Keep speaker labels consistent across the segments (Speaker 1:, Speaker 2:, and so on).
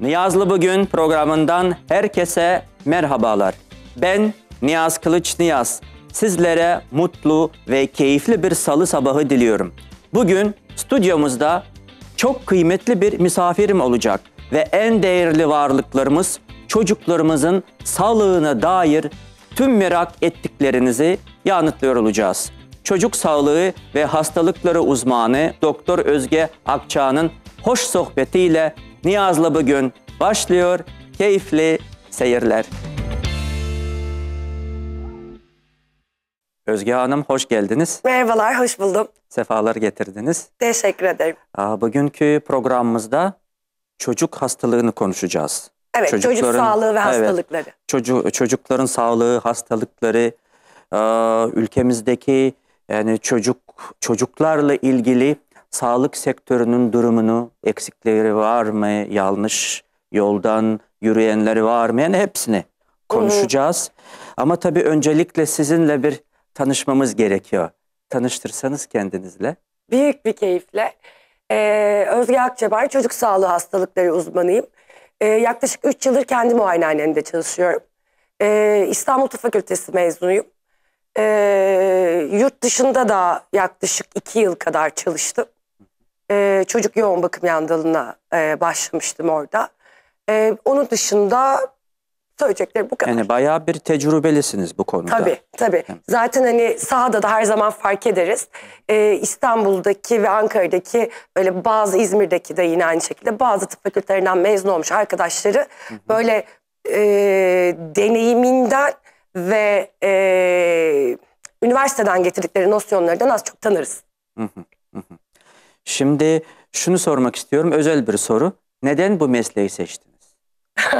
Speaker 1: Niyazlı Bugün programından herkese merhabalar. Ben Niyaz Kılıç Niyaz. Sizlere mutlu ve keyifli bir salı sabahı diliyorum. Bugün stüdyomuzda çok kıymetli bir misafirim olacak ve en değerli varlıklarımız çocuklarımızın sağlığına dair tüm merak ettiklerinizi yanıtlıyor olacağız. Çocuk sağlığı ve hastalıkları uzmanı Doktor Özge Akça'nın hoş sohbetiyle Niyaz'la bugün başlıyor. Keyifli seyirler. Özge Hanım hoş geldiniz.
Speaker 2: Merhabalar, hoş buldum.
Speaker 1: Sefalar getirdiniz.
Speaker 2: Teşekkür ederim.
Speaker 1: Aa, bugünkü programımızda çocuk hastalığını konuşacağız. Evet, çocuk sağlığı ve hastalıkları. Evet, çocuk, çocukların sağlığı, hastalıkları, ülkemizdeki yani çocuk çocuklarla ilgili sağlık sektörünün durumunu, eksikleri var mı, yanlış yoldan yürüyenleri var mı, yani hepsini konuşacağız. Hı hı. Ama tabii öncelikle sizinle bir tanışmamız gerekiyor. Tanıştırsanız kendinizle.
Speaker 2: Büyük bir keyifle. Ee, Özge Akçabay, çocuk sağlığı hastalıkları uzmanıyım. Ee, yaklaşık 3 yıldır kendi muayenehanemde çalışıyorum. Ee, İstanbul Tıp Fakültesi mezunuyum. Ee, yurt dışında da yaklaşık 2 yıl kadar çalıştım e, çocuk yoğun bakım yandalına e, başlamıştım orada. E, onun dışında söyleyeceklerim bu kadar.
Speaker 1: Yani bayağı bir tecrübelisiniz bu konuda. Tabii
Speaker 2: tabii. Zaten hani sahada da her zaman fark ederiz. E, İstanbul'daki ve Ankara'daki böyle bazı İzmir'deki de yine aynı şekilde bazı tıp fakültelerinden mezun olmuş arkadaşları hı hı. böyle e, deneyiminden ve e, üniversiteden getirdikleri nosyonlardan az çok tanırız.
Speaker 1: Hı hı hı. Şimdi şunu sormak istiyorum özel bir soru. Neden bu mesleği seçtiniz?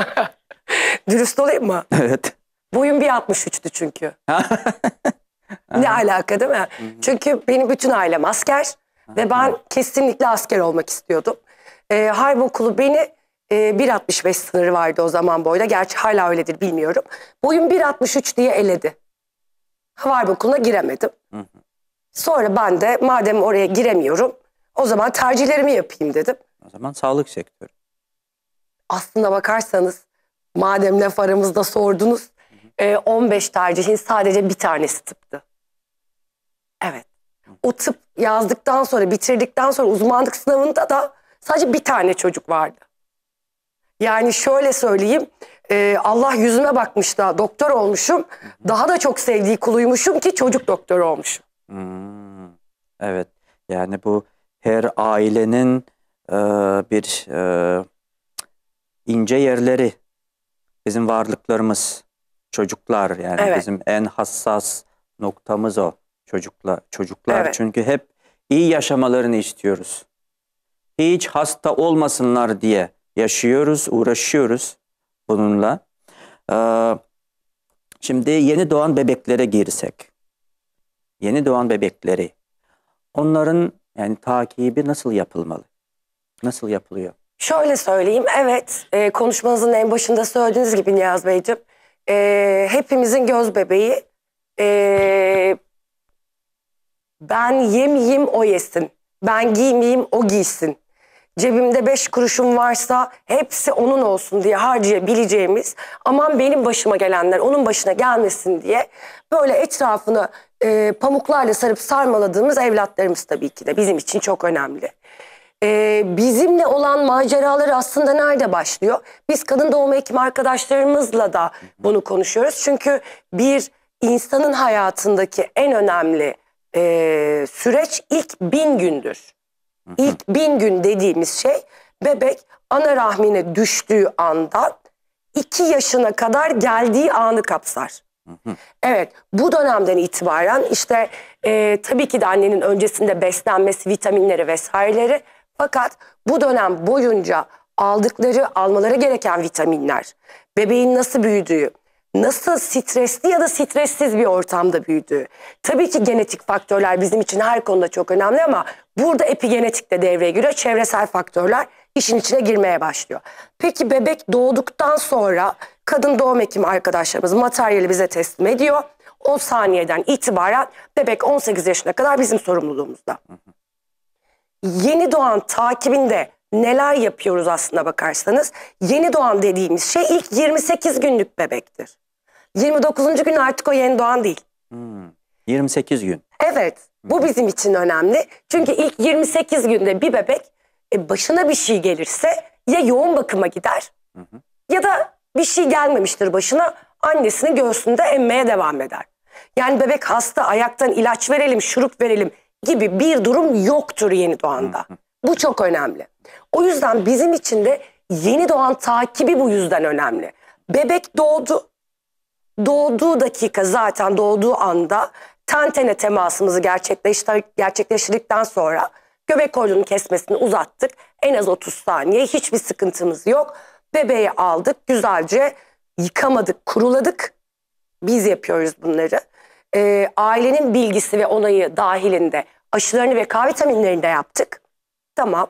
Speaker 1: Dürüst olayım mı? Evet. Boyum 1.63'tü
Speaker 2: çünkü. ne alaka değil mi? Hı -hı. Çünkü benim bütün ailem asker ve ben kesinlikle asker olmak istiyordum. Ee, harp okulu beni e, 1.65 sınırı vardı o zaman boyda. Gerçi hala öyledir bilmiyorum. Boyum 1.63 diye eledi. Harp okuluna giremedim. Hı Sonra ben de madem oraya giremiyorum o zaman tercihlerimi yapayım dedim.
Speaker 1: O zaman sağlık sektörü.
Speaker 2: Aslında bakarsanız madem laf aramızda sordunuz. Hı hı. E, 15 tercihin sadece bir tanesi tıptı. Evet. O tıp yazdıktan sonra, bitirdikten sonra uzmanlık sınavında da sadece bir tane çocuk vardı. Yani şöyle söyleyeyim, e, Allah yüzüme bakmış da doktor olmuşum. Daha da çok sevdiği kuluymuşum ki çocuk doktor olmuşum. Hmm,
Speaker 1: evet, yani bu her ailenin e, bir e, ince yerleri, bizim varlıklarımız, çocuklar yani evet. bizim en hassas noktamız o çocukla çocuklar evet. çünkü hep iyi yaşamalarını istiyoruz. Hiç hasta olmasınlar diye yaşıyoruz, uğraşıyoruz bununla. Ee, şimdi yeni doğan bebeklere girsek, yeni doğan bebekleri, onların yani takibi nasıl yapılmalı? Nasıl yapılıyor?
Speaker 2: Şöyle söyleyeyim, evet e, konuşmanızın en başında söylediğiniz gibi Niyaz Beyciğim, e, hepimizin göz bebeği, e, ben yemeyeyim o yesin, ben giymeyeyim o giysin, cebimde beş kuruşum varsa hepsi onun olsun diye harcayabileceğimiz, aman benim başıma gelenler onun başına gelmesin diye böyle etrafını e, pamuklarla sarıp sarmaladığımız evlatlarımız tabii ki de bizim için çok önemli. E, bizimle olan maceralar aslında nerede başlıyor? Biz kadın doğum hekim arkadaşlarımızla da bunu konuşuyoruz. Çünkü bir insanın hayatındaki en önemli e, süreç ilk bin gündür. İlk bin gün dediğimiz şey bebek ana rahmine düştüğü andan iki yaşına kadar geldiği anı kapsar. Evet bu dönemden itibaren işte e, tabii ki de annenin öncesinde beslenmesi, vitaminleri vesaireleri fakat bu dönem boyunca aldıkları, almaları gereken vitaminler, bebeğin nasıl büyüdüğü, nasıl stresli ya da stressiz bir ortamda büyüdüğü. Tabii ki genetik faktörler bizim için her konuda çok önemli ama Burada epigenetik de devreye giriyor. Çevresel faktörler işin içine girmeye başlıyor. Peki bebek doğduktan sonra kadın doğum hekimi arkadaşlarımız materyali bize teslim ediyor. O saniyeden itibaren bebek 18 yaşına kadar bizim sorumluluğumuzda. Yeni doğan takibinde neler yapıyoruz aslında bakarsanız. Yeni doğan dediğimiz şey ilk 28 günlük bebektir. 29. gün artık o yeni doğan değil.
Speaker 1: Hmm. 28 gün.
Speaker 2: Evet bu bizim için önemli. Çünkü ilk 28 günde bir bebek e, başına bir şey gelirse ya yoğun bakıma gider hı hı. ya da bir şey gelmemiştir başına annesinin göğsünde emmeye devam eder. Yani bebek hasta ayaktan ilaç verelim şurup verelim gibi bir durum yoktur yeni doğanda. Hı hı. Bu çok önemli. O yüzden bizim için de yeni doğan takibi bu yüzden önemli. Bebek doğdu. Doğduğu dakika zaten doğduğu anda tantene temasımızı gerçekleştir gerçekleştirdikten sonra göbek kolunu kesmesini uzattık. En az 30 saniye hiçbir sıkıntımız yok. Bebeği aldık güzelce yıkamadık kuruladık. Biz yapıyoruz bunları. Ee, ailenin bilgisi ve onayı dahilinde aşılarını ve K vitaminlerini de yaptık. Tamam.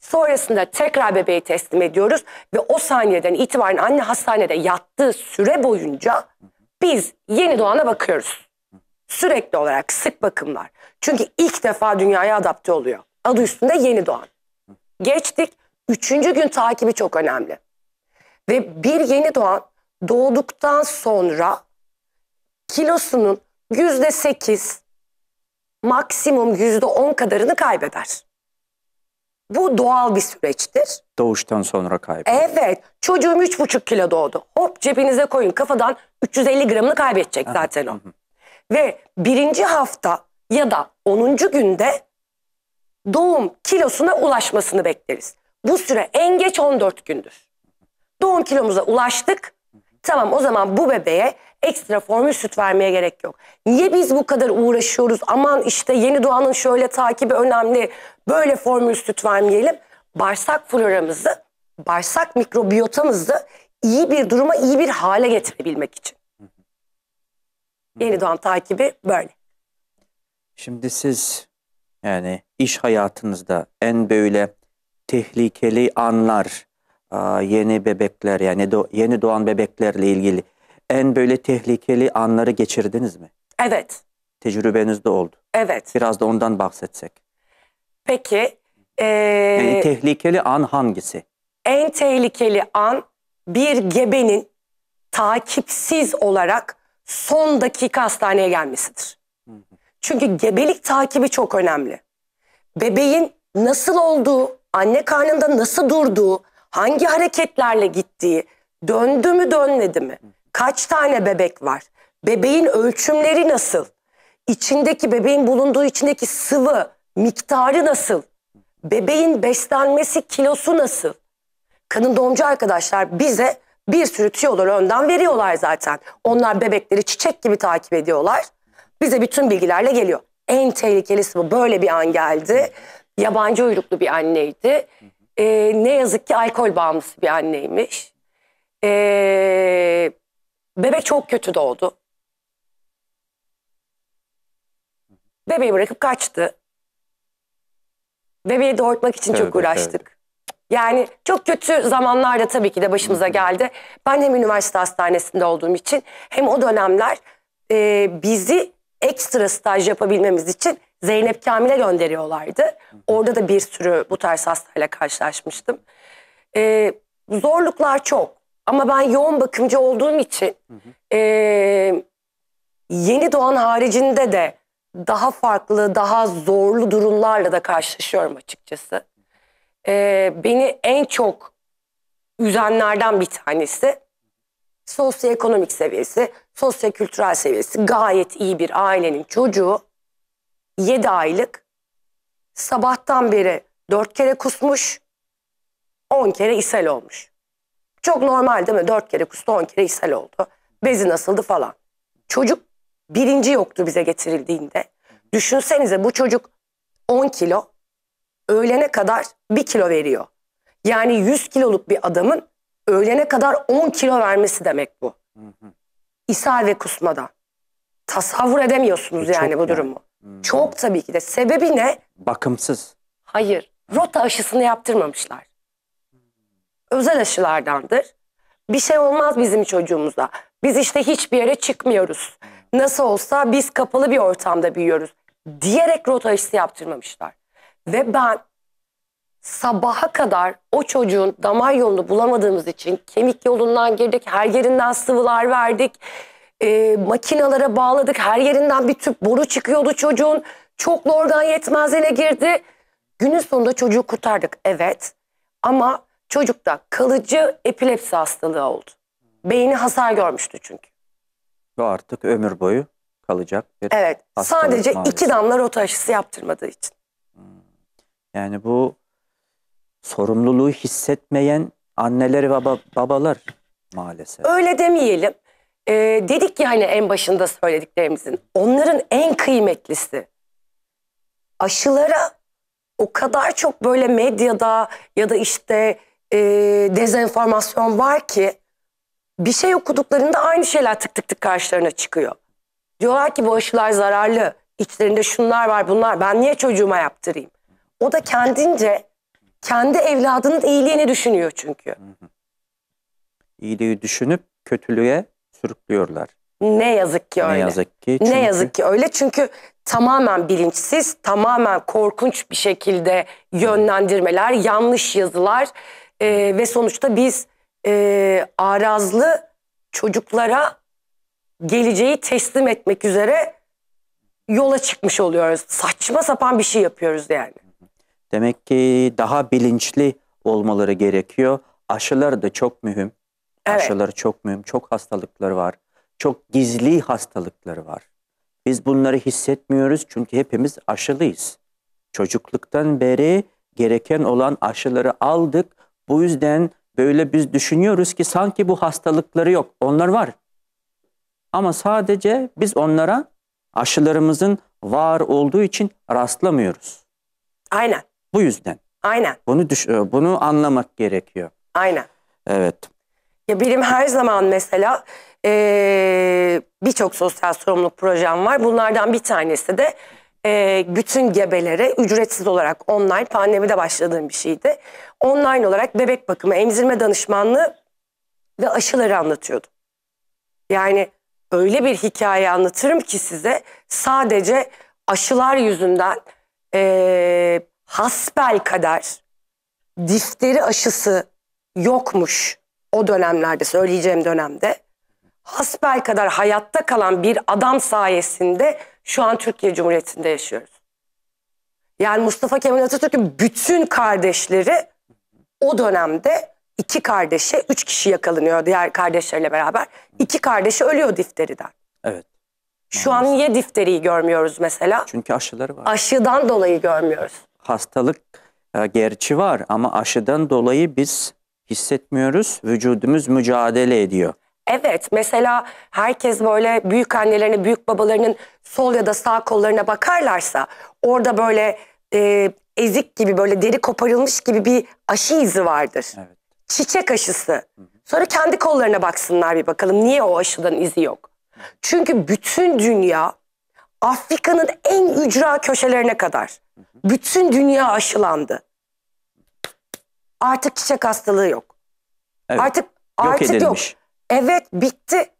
Speaker 2: Sonrasında tekrar bebeği teslim ediyoruz ve o saniyeden itibaren anne hastanede yattığı süre boyunca biz yeni doğana bakıyoruz. Sürekli olarak sık bakımlar. Çünkü ilk defa dünyaya adapte oluyor. Adı üstünde yeni doğan. Geçtik. Üçüncü gün takibi çok önemli. Ve bir yeni doğan doğduktan sonra kilosunun yüzde sekiz maksimum yüzde on kadarını kaybeder. Bu doğal bir süreçtir.
Speaker 1: Doğuştan sonra kaybeder.
Speaker 2: Evet. Çocuğum üç buçuk kilo doğdu. Hop cebinize koyun. Kafadan 350 gramını kaybedecek zaten o ve birinci hafta ya da 10. günde doğum kilosuna ulaşmasını bekleriz. Bu süre en geç 14 gündür. Doğum kilomuza ulaştık. Tamam o zaman bu bebeğe ekstra formül süt vermeye gerek yok. Niye biz bu kadar uğraşıyoruz? Aman işte yeni doğanın şöyle takibi önemli. Böyle formül süt vermeyelim. Bağırsak floramızı, bağırsak mikrobiyotamızı iyi bir duruma, iyi bir hale getirebilmek için. Yeni doğan takibi böyle.
Speaker 1: Şimdi siz yani iş hayatınızda en böyle tehlikeli anlar yeni bebekler yani yeni doğan bebeklerle ilgili en böyle tehlikeli anları geçirdiniz mi? Evet. Tecrübenizde oldu. Evet. Biraz da ondan bahsetsek.
Speaker 2: Peki. Ee, yani
Speaker 1: tehlikeli an hangisi?
Speaker 2: En tehlikeli an bir gebenin takipsiz olarak son dakika hastaneye gelmesidir. Çünkü gebelik takibi çok önemli. Bebeğin nasıl olduğu, anne karnında nasıl durduğu, hangi hareketlerle gittiği, döndü mü dönmedi mi, kaç tane bebek var, bebeğin ölçümleri nasıl, içindeki bebeğin bulunduğu içindeki sıvı miktarı nasıl, bebeğin beslenmesi kilosu nasıl? kanın doğumcu arkadaşlar bize bir sürü tüyoları önden veriyorlar zaten. Onlar bebekleri çiçek gibi takip ediyorlar. Bize bütün bilgilerle geliyor. En tehlikelisi bu. Böyle bir an geldi. Yabancı uyruklu bir anneydi. Ee, ne yazık ki alkol bağımlısı bir anneymiş. Ee, bebek çok kötü doğdu. Bebeği bırakıp kaçtı. Bebeği doğurtmak için evet, çok uğraştık. Evet. Yani çok kötü zamanlarda tabii ki de başımıza geldi. Ben hem üniversite hastanesinde olduğum için hem o dönemler e, bizi ekstra staj yapabilmemiz için Zeynep Kamil'e gönderiyorlardı. Orada da bir sürü bu tarz hastayla karşılaşmıştım. E, zorluklar çok ama ben yoğun bakımcı olduğum için e, yeni doğan haricinde de daha farklı, daha zorlu durumlarla da karşılaşıyorum açıkçası e, beni en çok üzenlerden bir tanesi sosyoekonomik seviyesi, sosyokültürel seviyesi gayet iyi bir ailenin çocuğu 7 aylık sabahtan beri 4 kere kusmuş 10 kere ishal olmuş. Çok normal değil mi? 4 kere kustu 10 kere ishal oldu. Bezi nasıldı falan. Çocuk birinci yoktu bize getirildiğinde. Düşünsenize bu çocuk 10 kilo öğlene kadar bir kilo veriyor. Yani 100 kiloluk bir adamın öğlene kadar 10 kilo vermesi demek bu. Hı İshal ve kusmada. Tasavvur edemiyorsunuz e yani bu yani. durumu. Hı. Çok tabii ki de. Sebebi ne?
Speaker 1: Bakımsız.
Speaker 2: Hayır. Rota aşısını yaptırmamışlar. Özel aşılardandır. Bir şey olmaz bizim çocuğumuzda. Biz işte hiçbir yere çıkmıyoruz. Nasıl olsa biz kapalı bir ortamda büyüyoruz. Diyerek rota aşısı yaptırmamışlar. Ve ben sabaha kadar o çocuğun damar yolunu bulamadığımız için kemik yolundan girdik, her yerinden sıvılar verdik. E, makinalara bağladık, her yerinden bir tüp boru çıkıyordu çocuğun. Çoklu organ yetmezliğine girdi. Günün sonunda çocuğu kurtardık evet ama çocukta kalıcı epilepsi hastalığı oldu. Beyni hasar görmüştü çünkü.
Speaker 1: Ve artık ömür boyu kalacak bir Evet sadece maalesef. iki
Speaker 2: damla rota aşısı yaptırmadığı için.
Speaker 1: Yani bu sorumluluğu hissetmeyen anneler ve babalar maalesef.
Speaker 2: Öyle demeyelim. Ee, dedik ki hani en başında söylediklerimizin. Onların en kıymetlisi. Aşılara o kadar çok böyle medyada ya da işte e, dezenformasyon var ki bir şey okuduklarında aynı şeyler tık tık tık karşılarına çıkıyor. Diyorlar ki bu aşılar zararlı. İçlerinde şunlar var bunlar. Ben niye çocuğuma yaptırayım? O da kendince kendi evladının iyiliğini düşünüyor çünkü.
Speaker 1: İyiliği düşünüp kötülüğe sürüklüyorlar.
Speaker 2: Ne yazık ki öyle. Ne yazık ki. Çünkü... Ne yazık ki öyle çünkü tamamen bilinçsiz, tamamen korkunç bir şekilde yönlendirmeler, yanlış yazılar e, ve sonuçta biz e, arazlı çocuklara geleceği teslim etmek üzere yola çıkmış oluyoruz. Saçma sapan bir şey yapıyoruz yani.
Speaker 1: Demek ki daha bilinçli olmaları gerekiyor. Aşılar da çok mühim. Evet. Aşılar çok mühim. Çok hastalıkları var. Çok gizli hastalıkları var. Biz bunları hissetmiyoruz çünkü hepimiz aşılıyız. Çocukluktan beri gereken olan aşıları aldık. Bu yüzden böyle biz düşünüyoruz ki sanki bu hastalıkları yok. Onlar var. Ama sadece biz onlara aşılarımızın var olduğu için rastlamıyoruz. Aynen. Bu yüzden. Aynen. Bunu düş e, bunu anlamak gerekiyor. Aynen. Evet.
Speaker 2: Ya benim her zaman mesela e, birçok sosyal sorumluluk projem var. Bunlardan bir tanesi de e, bütün gebelere ücretsiz olarak online pandemide başladığım bir şeydi. Online olarak bebek bakımı, emzirme danışmanlığı ve aşıları anlatıyordum. Yani öyle bir hikaye anlatırım ki size sadece aşılar yüzünden e, hasbel kadar difteri aşısı yokmuş o dönemlerde söyleyeceğim dönemde. Hasbel kadar hayatta kalan bir adam sayesinde şu an Türkiye Cumhuriyeti'nde yaşıyoruz. Yani Mustafa Kemal Atatürk'ün bütün kardeşleri o dönemde iki kardeşe, üç kişi yakalanıyor diğer kardeşleriyle beraber. İki kardeşi ölüyor difteriden. Evet. Şu an niye difteriyi görmüyoruz mesela?
Speaker 1: Çünkü aşıları var. Aşıdan dolayı görmüyoruz hastalık e, gerçi var ama aşıdan dolayı biz hissetmiyoruz. Vücudumuz mücadele ediyor.
Speaker 2: Evet mesela herkes böyle büyük annelerine büyük babalarının sol ya da sağ kollarına bakarlarsa orada böyle e, ezik gibi böyle deri koparılmış gibi bir aşı izi vardır. Evet. Çiçek aşısı. Sonra kendi kollarına baksınlar bir bakalım niye o aşıdan izi yok. Çünkü bütün dünya Afrika'nın en ücra köşelerine kadar bütün dünya aşılandı. Artık çiçek hastalığı yok. Evet. Artık yok artık edilmiş. yok. Evet bitti.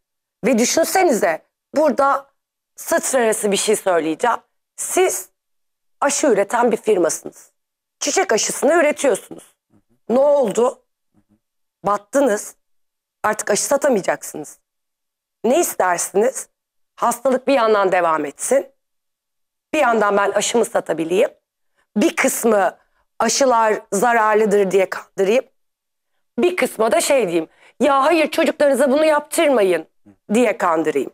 Speaker 2: Ve düşünsenize burada satır arası bir şey söyleyeceğim. Siz aşı üreten bir firmasınız. Çiçek aşısını üretiyorsunuz. Ne oldu? Battınız. Artık aşı satamayacaksınız. Ne istersiniz? Hastalık bir yandan devam etsin. Bir yandan ben aşımı satabileyim bir kısmı aşılar zararlıdır diye kandırayım. Bir kısmı da şey diyeyim. Ya hayır çocuklarınıza bunu yaptırmayın diye kandırayım.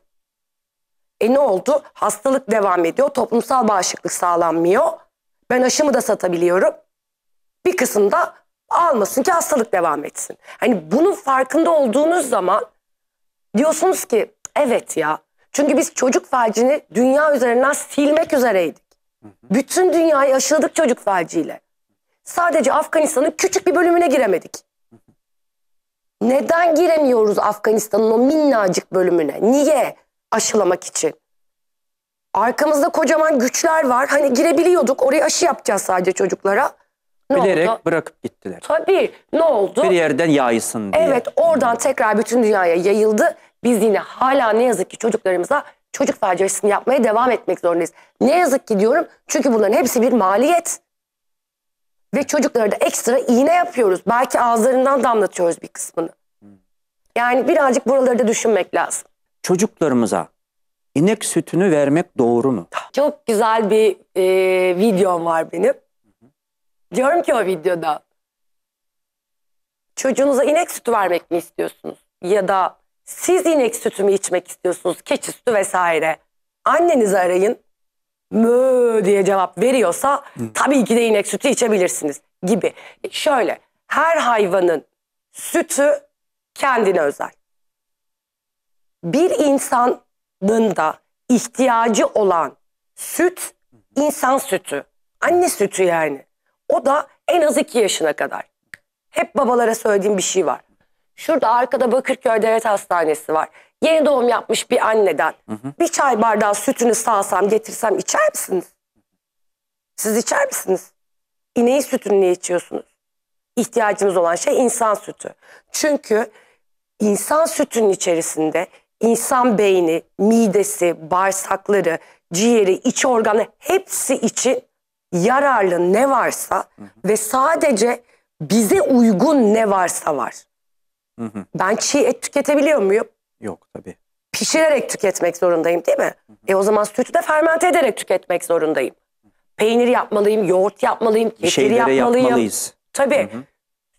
Speaker 2: E ne oldu? Hastalık devam ediyor. Toplumsal bağışıklık sağlanmıyor. Ben aşımı da satabiliyorum. Bir kısım da almasın ki hastalık devam etsin. Hani bunun farkında olduğunuz zaman diyorsunuz ki evet ya. Çünkü biz çocuk faicini dünya üzerinden silmek üzereydik. Bütün dünyayı aşıladık çocuk felciyle. Sadece Afganistan'ın küçük bir bölümüne giremedik. Neden giremiyoruz Afganistan'ın o minnacık bölümüne? Niye? Aşılamak için. Arkamızda kocaman güçler var. Hani girebiliyorduk. Oraya aşı yapacağız sadece
Speaker 1: çocuklara. Ne Bilerek oldu? bırakıp gittiler. Tabii. Ne oldu? Bir yerden yayılsın diye. Evet.
Speaker 2: Oradan tekrar bütün dünyaya yayıldı. Biz yine hala ne yazık ki çocuklarımıza çocuk faciasını yapmaya devam etmek zorundayız. Ne yazık ki diyorum çünkü bunların hepsi bir maliyet. Ve çocuklara da ekstra iğne yapıyoruz. Belki ağızlarından damlatıyoruz bir kısmını. Yani birazcık buraları da düşünmek lazım.
Speaker 1: Çocuklarımıza inek sütünü vermek doğru mu?
Speaker 2: Çok güzel bir e, videom var benim. Diyorum ki o videoda çocuğunuza inek sütü vermek mi istiyorsunuz? Ya da siz inek sütü mü içmek istiyorsunuz? Keçi sütü vesaire. Annenizi arayın. Mö diye cevap veriyorsa Hı. tabii ki de inek sütü içebilirsiniz gibi. E, şöyle her hayvanın sütü kendine özel. Bir insanın da ihtiyacı olan süt insan sütü. Anne sütü yani. O da en az iki yaşına kadar. Hep babalara söylediğim bir şey var. Şurada arkada Bakırköy Devlet Hastanesi var. Yeni doğum yapmış bir anneden. Hı hı. Bir çay bardağı sütünü sağsam getirsem içer misiniz? Siz içer misiniz? İneği sütünü niye içiyorsunuz? İhtiyacımız olan şey insan sütü. Çünkü insan sütünün içerisinde insan beyni, midesi, bağırsakları, ciğeri, iç organı hepsi için yararlı ne varsa hı hı. ve sadece bize uygun ne varsa var. Hı hı. Ben çiğ et tüketebiliyor muyum? Yok tabii. Pişirerek tüketmek zorundayım değil mi? Hı hı. E o zaman sütü de fermente ederek tüketmek zorundayım. Peynir yapmalıyım, yoğurt yapmalıyım, kefir yapmalıyım. yapmalıyız. Tabii. Hı hı.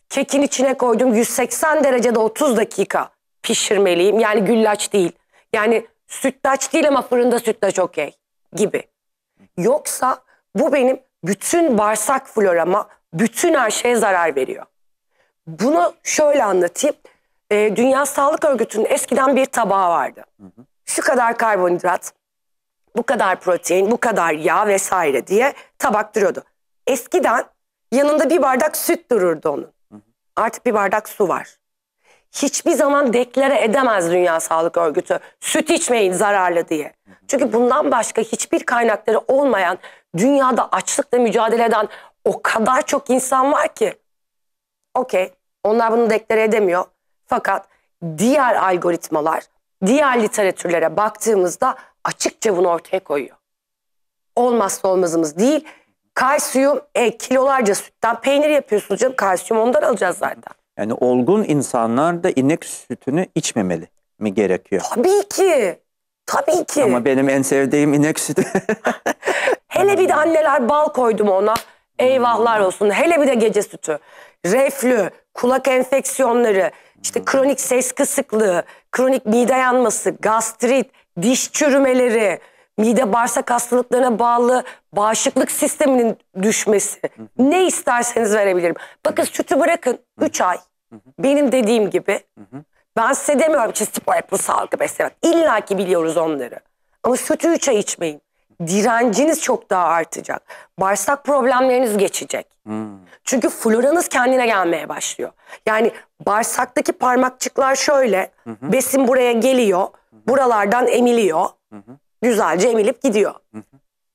Speaker 2: Kekin içine koydum 180 derecede 30 dakika pişirmeliyim. Yani güllaç değil. Yani sütlaç değil ama fırında sütlaç okey gibi. Yoksa bu benim bütün bağırsak florama, bütün her şeye zarar veriyor. Bunu şöyle anlatayım. E, Dünya Sağlık Örgütü'nün eskiden bir tabağı vardı. Hı hı. Şu kadar karbonhidrat, bu kadar protein, bu kadar yağ vesaire diye tabak duruyordu. Eskiden yanında bir bardak süt dururdu onun. Hı hı. Artık bir bardak su var. Hiçbir zaman deklare edemez Dünya Sağlık Örgütü süt içmeyin zararlı diye. Hı hı. Çünkü bundan başka hiçbir kaynakları olmayan dünyada açlıkla mücadele eden o kadar çok insan var ki Okey. Onlar bunu deklare edemiyor. Fakat diğer algoritmalar, diğer literatürlere baktığımızda açıkça bunu ortaya koyuyor. Olmazsa olmazımız değil. Kalsiyum, e, kilolarca sütten peynir yapıyorsunuz canım. Kalsiyum ondan alacağız zaten.
Speaker 1: Yani olgun insanlar da inek sütünü içmemeli mi gerekiyor?
Speaker 2: Tabii ki.
Speaker 1: Tabii ki. Ama benim en sevdiğim inek sütü.
Speaker 2: Hele bir de anneler bal koydum ona. Eyvahlar olsun. Hele bir de gece sütü reflü, kulak enfeksiyonları, işte kronik ses kısıklığı, kronik mide yanması, gastrit, diş çürümeleri, mide bağırsak hastalıklarına bağlı bağışıklık sisteminin düşmesi. Ne isterseniz verebilirim. Bakın sütü bırakın 3 ay. Benim dediğim gibi. Ben size demiyorum ki spor yapın, sağlıklı beslenmek. İlla ki biliyoruz onları. Ama sütü 3 ay içmeyin. Direnciniz çok daha artacak. Bağırsak problemleriniz geçecek. Hmm. Çünkü floranız kendine gelmeye başlıyor. Yani bağırsaktaki parmakçıklar şöyle. Hı hı. Besin buraya geliyor. Buralardan emiliyor. Hı hı. Güzelce emilip gidiyor.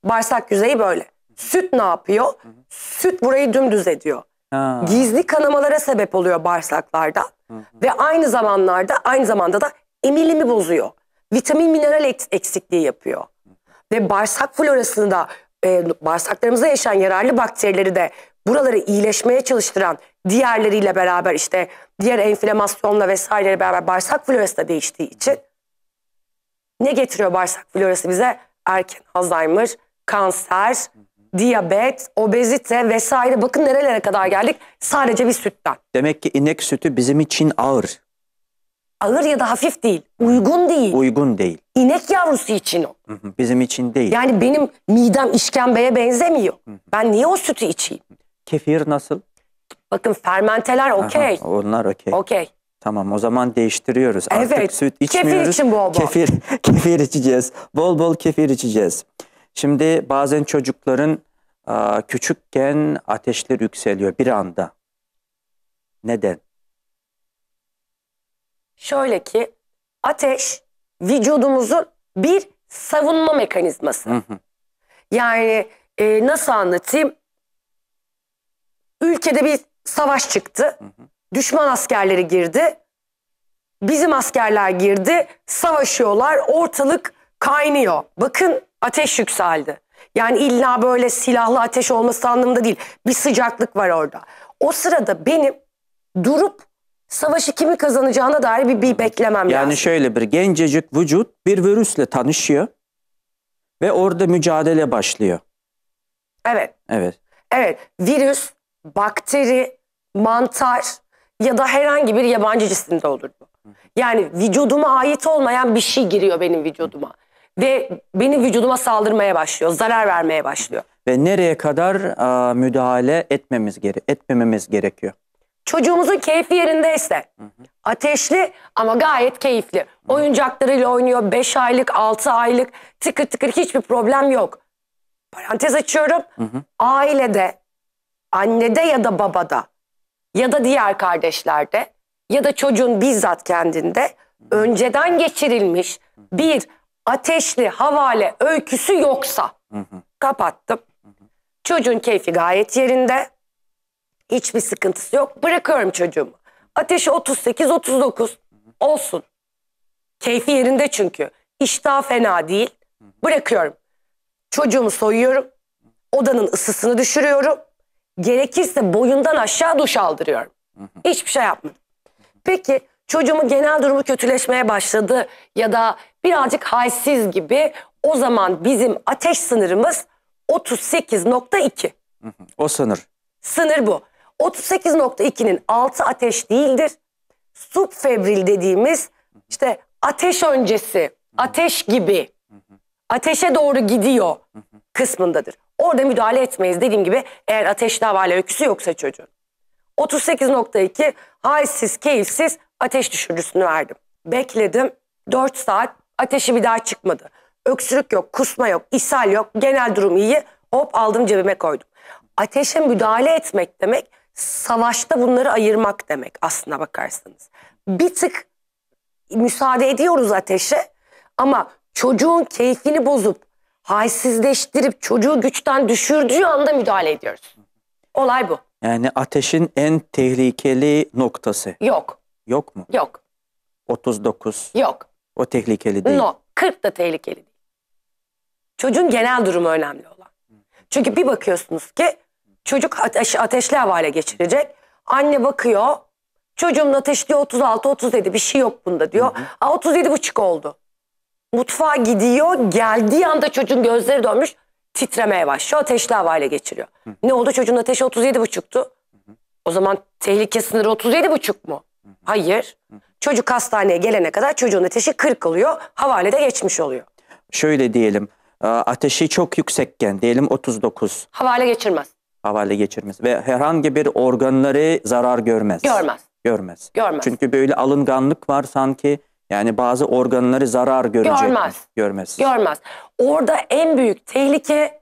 Speaker 2: Bağırsak yüzeyi böyle. Süt ne yapıyor? Hı hı. Süt burayı dümdüz ediyor. Ha. Gizli kanamalara sebep oluyor bağırsaklarda. Hı hı. Ve aynı zamanlarda aynı zamanda da emilimi bozuyor. Vitamin mineral eksikliği yapıyor. Hı. Ve bağırsak florasını da e, bağırsaklarımızda yaşayan yararlı bakterileri de buraları iyileşmeye çalıştıran diğerleriyle beraber işte diğer enflamasyonla vesaireyle beraber bağırsak florası da değiştiği için ne getiriyor bağırsak florası bize? Erken Alzheimer, kanser, diyabet, obezite vesaire bakın nerelere kadar geldik
Speaker 1: sadece bir sütten. Demek ki inek sütü bizim için ağır. Ağır ya da hafif değil, uygun değil. Uygun değil.
Speaker 2: İnek yavrusu için o.
Speaker 1: bizim için değil.
Speaker 2: Yani benim midem işkembeye benzemiyor. ben niye o sütü içeyim?
Speaker 1: Kefir nasıl?
Speaker 2: Bakın fermenteler okey.
Speaker 1: onlar okey. Okey. Tamam o zaman değiştiriyoruz. Evet. Artık süt içmiyoruz. Kefir için bol bol. Kefir, kefir içeceğiz. Bol bol kefir içeceğiz. Şimdi bazen çocukların küçükken ateşler yükseliyor bir anda. Neden?
Speaker 2: Şöyle ki ateş vücudumuzun bir savunma mekanizması. Hı hı. Yani e, nasıl anlatayım? Ülkede bir savaş çıktı. Düşman askerleri girdi. Bizim askerler girdi. Savaşıyorlar. Ortalık kaynıyor. Bakın ateş yükseldi. Yani illa böyle silahlı ateş olması anlamında değil. Bir sıcaklık var orada. O sırada benim durup savaşı kimi kazanacağına dair bir, bir beklemem yani lazım. Yani
Speaker 1: şöyle bir gencecik vücut bir virüsle tanışıyor ve orada mücadele başlıyor. Evet. Evet.
Speaker 2: Evet. Virüs bakteri, mantar ya da herhangi bir yabancı cisimde olur bu. Yani vücuduma ait olmayan bir şey giriyor benim vücuduma. Ve benim vücuduma saldırmaya başlıyor, zarar vermeye başlıyor.
Speaker 1: Ve nereye kadar a, müdahale etmemiz gere etmememiz gerekiyor?
Speaker 2: Çocuğumuzun keyfi yerindeyse, hı hı. ateşli ama gayet keyifli. Hı. Oyuncaklarıyla oynuyor, 5 aylık, 6 aylık, tıkır tıkır hiçbir problem yok. Parantez açıyorum, hı hı. ailede annede ya da babada ya da diğer kardeşlerde ya da çocuğun bizzat kendinde önceden geçirilmiş bir ateşli havale öyküsü yoksa kapattım. Çocuğun keyfi gayet yerinde. Hiçbir sıkıntısı yok. Bırakıyorum çocuğumu. Ateşi 38 39 olsun. Keyfi yerinde çünkü. İştah fena değil. Bırakıyorum. Çocuğumu soyuyorum. Odanın ısısını düşürüyorum. Gerekirse boyundan aşağı duş aldırıyorum. Hiçbir şey yapmadım. Peki çocuğumun genel durumu kötüleşmeye başladı ya da birazcık halsiz gibi o zaman bizim ateş sınırımız 38.2. O sınır. Sınır bu. 38.2'nin altı ateş değildir. Subfebril dediğimiz işte ateş öncesi, ateş gibi, ateşe doğru gidiyor kısmındadır. Orada müdahale etmeyiz. Dediğim gibi eğer ateşli havale öyküsü yoksa çocuğun. 38.2 halsiz, keyifsiz ateş düşürücüsünü verdim. Bekledim 4 saat ateşi bir daha çıkmadı. Öksürük yok, kusma yok, ishal yok, genel durum iyi. Hop aldım cebime koydum. Ateşe müdahale etmek demek savaşta bunları ayırmak demek aslına bakarsanız. Bir tık müsaade ediyoruz ateşe ama çocuğun keyfini bozup haysizleştirip çocuğu güçten düşürdüğü anda müdahale ediyoruz. Olay bu.
Speaker 1: Yani ateşin en tehlikeli noktası. Yok. Yok mu? Yok. 39. Yok. O tehlikeli değil. No.
Speaker 2: 40 da tehlikeli değil. Çocuğun genel durumu önemli olan. Çünkü bir bakıyorsunuz ki çocuk ateş, ateşli havale geçirecek. Anne bakıyor. Çocuğumun ateşli 36-37 bir şey yok bunda diyor. Hı hı. 37 buçuk oldu mutfağa gidiyor. Geldiği anda çocuğun gözleri dönmüş. Titremeye başlıyor. Ateşli havayla geçiriyor. Hı. Ne oldu? Çocuğun ateşi buçuktu, O zaman tehlike sınırı buçuk mu? Hı. Hayır. Hı. Çocuk hastaneye gelene kadar çocuğun ateşi 40 oluyor. de geçmiş oluyor.
Speaker 1: Şöyle diyelim. E, ateşi çok yüksekken diyelim 39.
Speaker 2: Havale geçirmez.
Speaker 1: Havale geçirmez ve herhangi bir organları zarar görmez. Görmez. Görmez. Görmez. Çünkü böyle alınganlık var sanki yani bazı organları zarar görecek. Görmez. Görmez. Görmez.
Speaker 2: Orada en büyük tehlike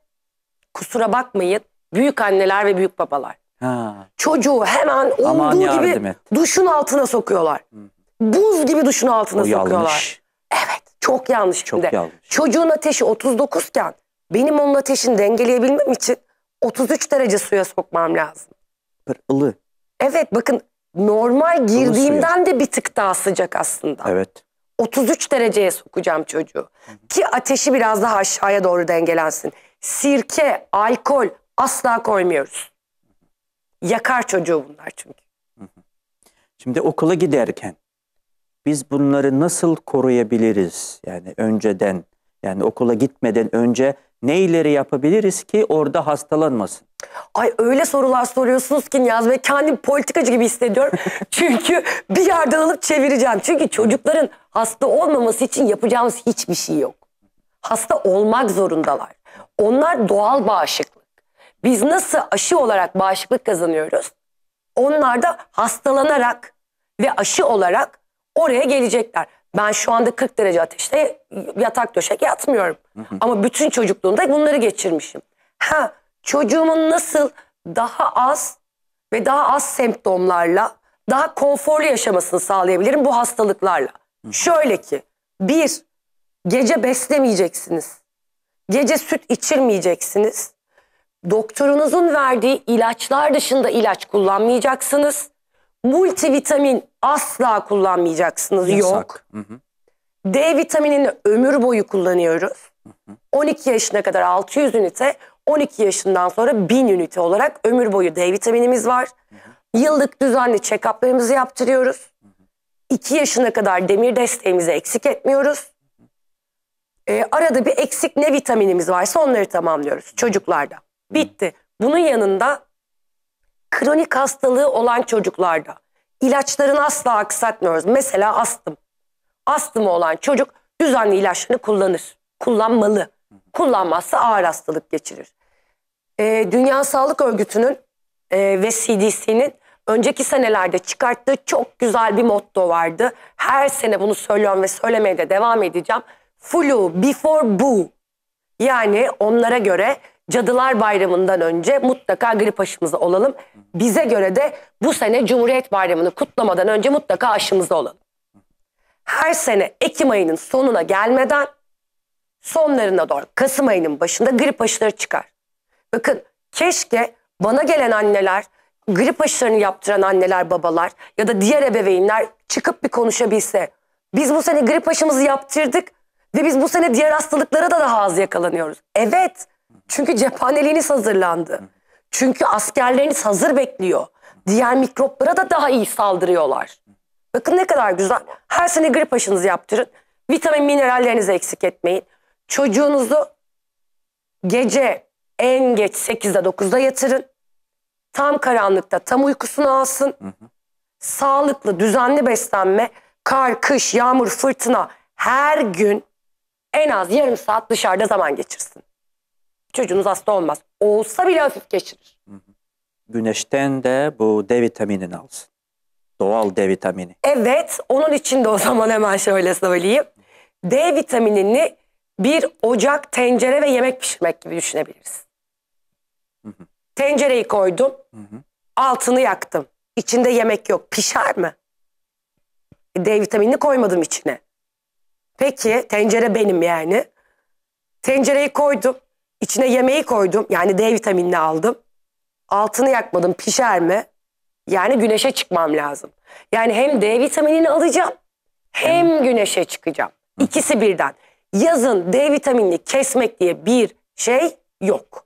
Speaker 2: kusura bakmayın büyük anneler ve büyük babalar. Ha. Çocuğu hemen olduğu gibi et. duşun altına sokuyorlar. Hı. Buz gibi duşun altına o sokuyorlar. Yanlış. Evet çok yanlış çok şimdi. Yanlış. Çocuğun ateşi 39 iken benim onun ateşini dengeleyebilmem için 33 derece suya sokmam lazım. Pır ılı. Evet bakın normal girdiğimden de bir tık daha sıcak aslında. Evet. 33 dereceye sokacağım çocuğu. Ki ateşi biraz daha aşağıya doğru dengelensin. Sirke, alkol asla koymuyoruz.
Speaker 1: Yakar çocuğu bunlar çünkü. Şimdi okula giderken biz bunları nasıl koruyabiliriz? Yani önceden yani okula gitmeden önce neyleri yapabiliriz ki orada hastalanmasın? Ay öyle
Speaker 2: sorular soruyorsunuz ki Niyaz Bey kendim politikacı gibi hissediyorum. Çünkü bir yerden alıp çevireceğim. Çünkü çocukların hasta olmaması için yapacağımız hiçbir şey yok. Hasta olmak zorundalar. Onlar doğal bağışıklık. Biz nasıl aşı olarak bağışıklık kazanıyoruz? Onlar da hastalanarak ve aşı olarak oraya gelecekler. Ben şu anda 40 derece ateşte yatak döşek yatmıyorum. Ama bütün çocukluğumda bunları geçirmişim. Ha çocuğumun nasıl daha az ve daha az semptomlarla daha konforlu yaşamasını sağlayabilirim bu hastalıklarla. Şöyle ki bir gece beslemeyeceksiniz. Gece süt içirmeyeceksiniz. Doktorunuzun verdiği ilaçlar dışında ilaç kullanmayacaksınız. Multivitamin asla kullanmayacaksınız. Yasak. Yok. Hı hı. D vitaminini ömür boyu kullanıyoruz. Hı hı. 12 yaşına kadar 600 ünite, 12 yaşından sonra 1000 ünite olarak ömür boyu D vitaminimiz var. Hı hı. Yıllık düzenli check-up'larımızı yaptırıyoruz. Hı hı. 2 yaşına kadar demir desteğimizi eksik etmiyoruz. E, arada bir eksik ne vitaminimiz varsa onları tamamlıyoruz çocuklarda. Bitti. Bunun yanında kronik hastalığı olan çocuklarda ilaçlarını asla aksatmıyoruz. Mesela astım. astım olan çocuk düzenli ilaçlarını kullanır. Kullanmalı. Kullanmazsa ağır hastalık geçirir. Ee, Dünya Sağlık Örgütü'nün e, ve CDC'nin önceki senelerde çıkarttığı çok güzel bir motto vardı. Her sene bunu söylüyorum ve söylemeye de devam edeceğim. Flu before boo. Yani onlara göre Cadılar Bayramı'ndan önce mutlaka grip aşımızı olalım. Bize göre de bu sene Cumhuriyet Bayramı'nı kutlamadan önce mutlaka aşımızı olalım. Her sene Ekim ayının sonuna gelmeden sonlarına doğru Kasım ayının başında grip aşıları çıkar. Bakın keşke bana gelen anneler, grip aşılarını yaptıran anneler, babalar ya da diğer ebeveynler çıkıp bir konuşabilse. Biz bu sene grip aşımızı yaptırdık ve biz bu sene diğer hastalıklara da daha az yakalanıyoruz. Evet çünkü cephaneliğiniz hazırlandı. Çünkü askerleriniz hazır bekliyor. Diğer mikroplara da daha iyi saldırıyorlar. Bakın ne kadar güzel. Her sene grip aşınızı yaptırın. Vitamin minerallerinizi eksik etmeyin. Çocuğunuzu gece en geç 8'de 9'da yatırın. Tam karanlıkta tam uykusunu alsın. Hı hı. Sağlıklı düzenli beslenme, kar, kış, yağmur, fırtına her gün en az yarım saat dışarıda zaman geçirsin çocuğunuz hasta olmaz. Olsa bile hafif geçirir.
Speaker 1: Güneşten de bu D vitaminini alsın. Doğal D vitamini.
Speaker 2: Evet onun için de o zaman hemen şöyle söyleyeyim. D vitaminini bir ocak, tencere ve yemek pişirmek gibi düşünebiliriz. Hı hı. Tencereyi koydum. Hı hı. Altını yaktım. İçinde yemek yok. Pişer mi? E, D vitaminini koymadım içine. Peki tencere benim yani. Tencereyi koydum. İçine yemeği koydum. Yani D vitaminini aldım. Altını yakmadım. Pişer mi? Yani güneşe çıkmam lazım. Yani hem D vitaminini alacağım hem güneşe çıkacağım. İkisi birden. Yazın D vitaminini
Speaker 1: kesmek diye bir şey yok.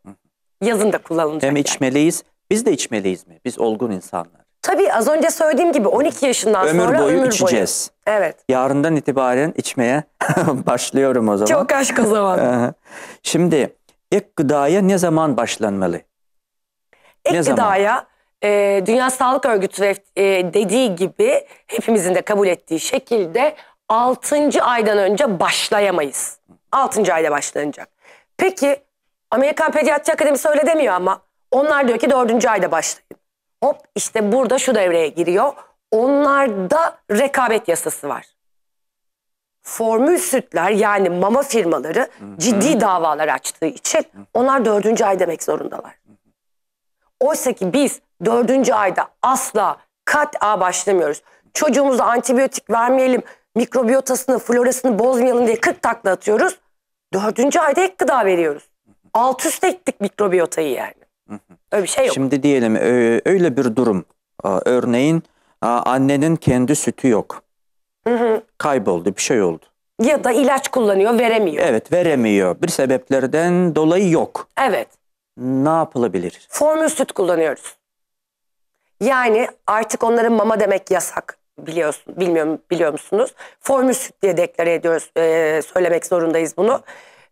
Speaker 1: Yazın da kullanılacak. Hem yani. içmeliyiz. Biz de içmeliyiz mi? Biz olgun insanlar.
Speaker 2: Tabii az önce söylediğim gibi 12 yaşından ömür sonra boyu ömür içeceğiz. Evet.
Speaker 1: Yarından itibaren içmeye başlıyorum o zaman. Çok aşk o zaman. Şimdi ek gıdaya ne zaman başlanmalı?
Speaker 2: Ek Ne gıdaya e, Dünya Sağlık Örgütü e, dediği gibi hepimizin de kabul ettiği şekilde 6. aydan önce başlayamayız. 6. ayda başlanacak. Peki Amerikan Pediatri Akademisi öyle demiyor ama onlar diyor ki 4. ayda başlayın. Hop işte burada şu devreye giriyor. Onlarda rekabet yasası var formül sütler yani mama firmaları ciddi davalar açtığı için onlar dördüncü ay demek zorundalar. Oysa ki biz dördüncü ayda asla kat a başlamıyoruz. Çocuğumuza antibiyotik vermeyelim, mikrobiyotasını, florasını bozmayalım diye 40 takla atıyoruz. Dördüncü ayda ek gıda veriyoruz. Alt üst ettik
Speaker 1: mikrobiyotayı yani. Öyle bir şey yok. Şimdi diyelim öyle bir durum. Örneğin annenin kendi sütü yok Hı hı. Kayboldu, bir şey oldu.
Speaker 2: Ya da ilaç kullanıyor, veremiyor.
Speaker 1: Evet, veremiyor. Bir sebeplerden dolayı yok. Evet. Ne yapılabilir?
Speaker 2: Formül süt kullanıyoruz. Yani artık onların mama demek yasak biliyorsun, bilmiyorum biliyor musunuz? Formül süt diye deklare ediyoruz, e, söylemek zorundayız bunu.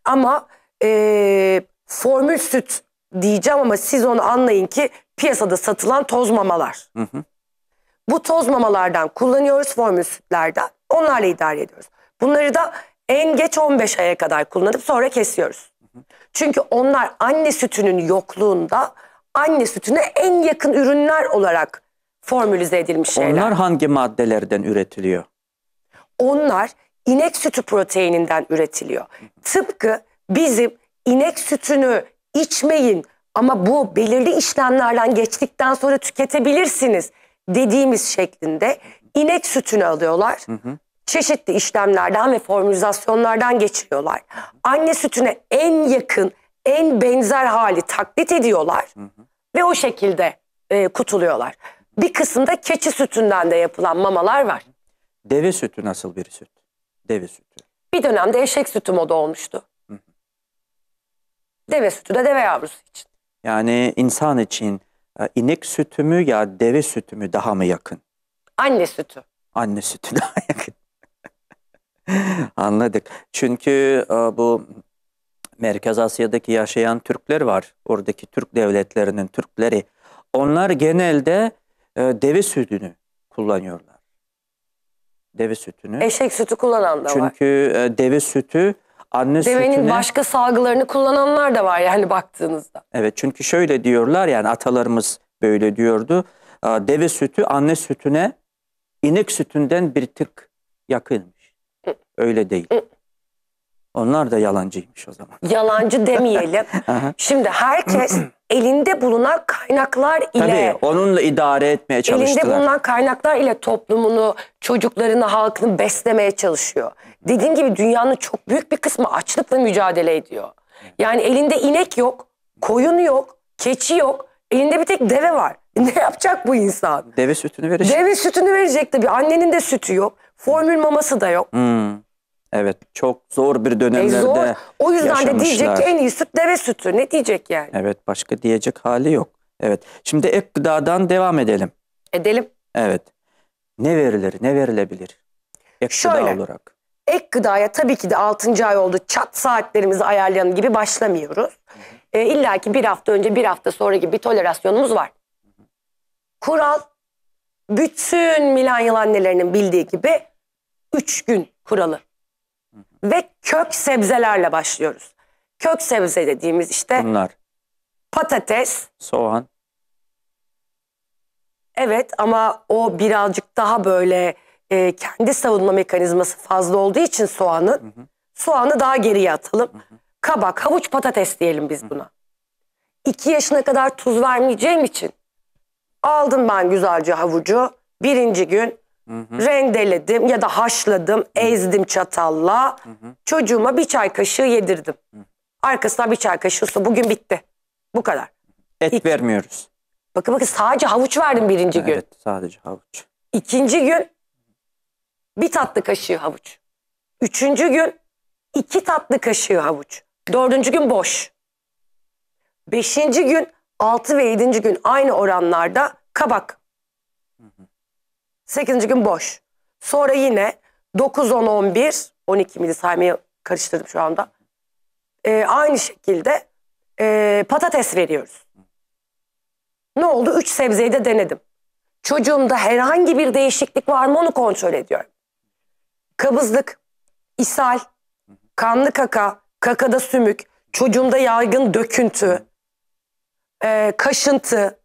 Speaker 2: Ama e, formül süt diyeceğim ama siz onu anlayın ki piyasada satılan toz mamalar. Hı hı. Bu toz mamalardan kullanıyoruz formül sütlerden. Onlarla idare ediyoruz. Bunları da en geç 15 aya kadar kullanıp sonra kesiyoruz. Çünkü onlar anne sütünün yokluğunda anne sütüne en yakın ürünler olarak formülize edilmiş şeyler. Onlar
Speaker 1: hangi maddelerden üretiliyor?
Speaker 2: Onlar inek sütü proteininden üretiliyor. Tıpkı bizim inek sütünü içmeyin ama bu belirli işlemlerden geçtikten sonra tüketebilirsiniz dediğimiz şeklinde inek sütünü alıyorlar. Hı hı. Çeşitli işlemlerden ve formülizasyonlardan geçiriyorlar. Anne sütüne en yakın, en benzer hali taklit ediyorlar. Hı hı. Ve o şekilde e, kutuluyorlar. Bir kısımda keçi sütünden de yapılan mamalar var.
Speaker 1: Deve sütü nasıl bir süt? Deve sütü.
Speaker 2: Bir dönemde eşek sütü moda olmuştu. Hı hı. Deve sütü de deve yavrusu için.
Speaker 1: Yani insan için ee, inek sütü mü ya deve sütü mü daha mı yakın?
Speaker 2: Anne sütü.
Speaker 1: Anne sütü daha yakın. Anladık. Çünkü e, bu Merkez Asya'daki yaşayan Türkler var. Oradaki Türk devletlerinin Türkleri. Onlar genelde e, deve sütünü kullanıyorlar. Deve sütünü.
Speaker 2: Eşek sütü kullanan da Çünkü var.
Speaker 1: Çünkü e, deve sütü anne Devenin başka
Speaker 2: salgılarını kullananlar da var yani baktığınızda.
Speaker 1: Evet çünkü şöyle diyorlar yani atalarımız böyle diyordu. Deve sütü anne sütüne inek sütünden bir tık yakınmış. Öyle değil. Onlar da yalancıymış o zaman.
Speaker 2: Yalancı demeyelim. Şimdi herkes elinde bulunan kaynaklar ile Tabii
Speaker 1: onunla idare etmeye çalıştılar. elinde bulunan
Speaker 2: kaynaklar ile toplumunu, çocuklarını, halkını beslemeye çalışıyor. Dediğim gibi dünyanın çok büyük bir kısmı açlıkla mücadele ediyor. Yani elinde inek yok, koyun yok, keçi yok. Elinde bir tek deve var. Ne yapacak bu insan?
Speaker 1: Deve sütünü verecek. Deve
Speaker 2: sütünü verecek tabii. Annenin de sütü yok. Formül maması
Speaker 1: da yok. Hmm. Evet çok zor bir dönemlerde e zor. O yüzden de diyecek ki en
Speaker 2: iyi süt deve sütü. Ne diyecek yani?
Speaker 1: Evet başka diyecek hali yok. Evet şimdi ek gıdadan devam edelim. Edelim. Evet. Ne verilir ne verilebilir? Ek Şöyle, gıda olarak.
Speaker 2: Ek gıdaya tabii ki de 6. ay oldu çat saatlerimizi ayarlayalım gibi başlamıyoruz. Hı E, İlla ki bir hafta önce bir hafta sonra gibi bir tolerasyonumuz var. Kural bütün Milanyalı annelerinin bildiği gibi 3 gün kuralı ve kök sebzelerle başlıyoruz. Kök sebze dediğimiz işte Bunlar. patates, soğan. Evet ama o birazcık daha böyle e, kendi savunma mekanizması fazla olduğu için soğanın. Hı hı. Soğanı daha geriye atalım. Hı hı. Kabak, havuç, patates diyelim biz buna. Hı İki yaşına kadar tuz vermeyeceğim için aldım ben güzelce havucu. Birinci gün Hı-hı. Rendeledim ya da haşladım, hı ezdim çatalla. Hı-hı. Çocuğuma bir çay kaşığı yedirdim. hı Arkasına bir çay kaşığı su. Bugün bitti. Bu kadar.
Speaker 1: Et İk- vermiyoruz. Bakın bakın
Speaker 2: sadece havuç verdim birinci gün. Evet
Speaker 1: sadece havuç.
Speaker 2: İkinci gün bir tatlı kaşığı havuç. Üçüncü gün iki tatlı kaşığı havuç. Dördüncü gün boş. Beşinci gün, altı ve yedinci gün aynı oranlarda kabak. Hı hı. Sekizinci gün boş. Sonra yine 9, 10, 11, 12 saymayı karıştırdım şu anda. Ee, aynı şekilde e, patates veriyoruz. Ne oldu? Üç sebzeyi de denedim. Çocuğumda herhangi bir değişiklik var mı onu kontrol ediyorum. Kabızlık, ishal, kanlı kaka, kakada sümük, çocuğumda yaygın döküntü, e, kaşıntı,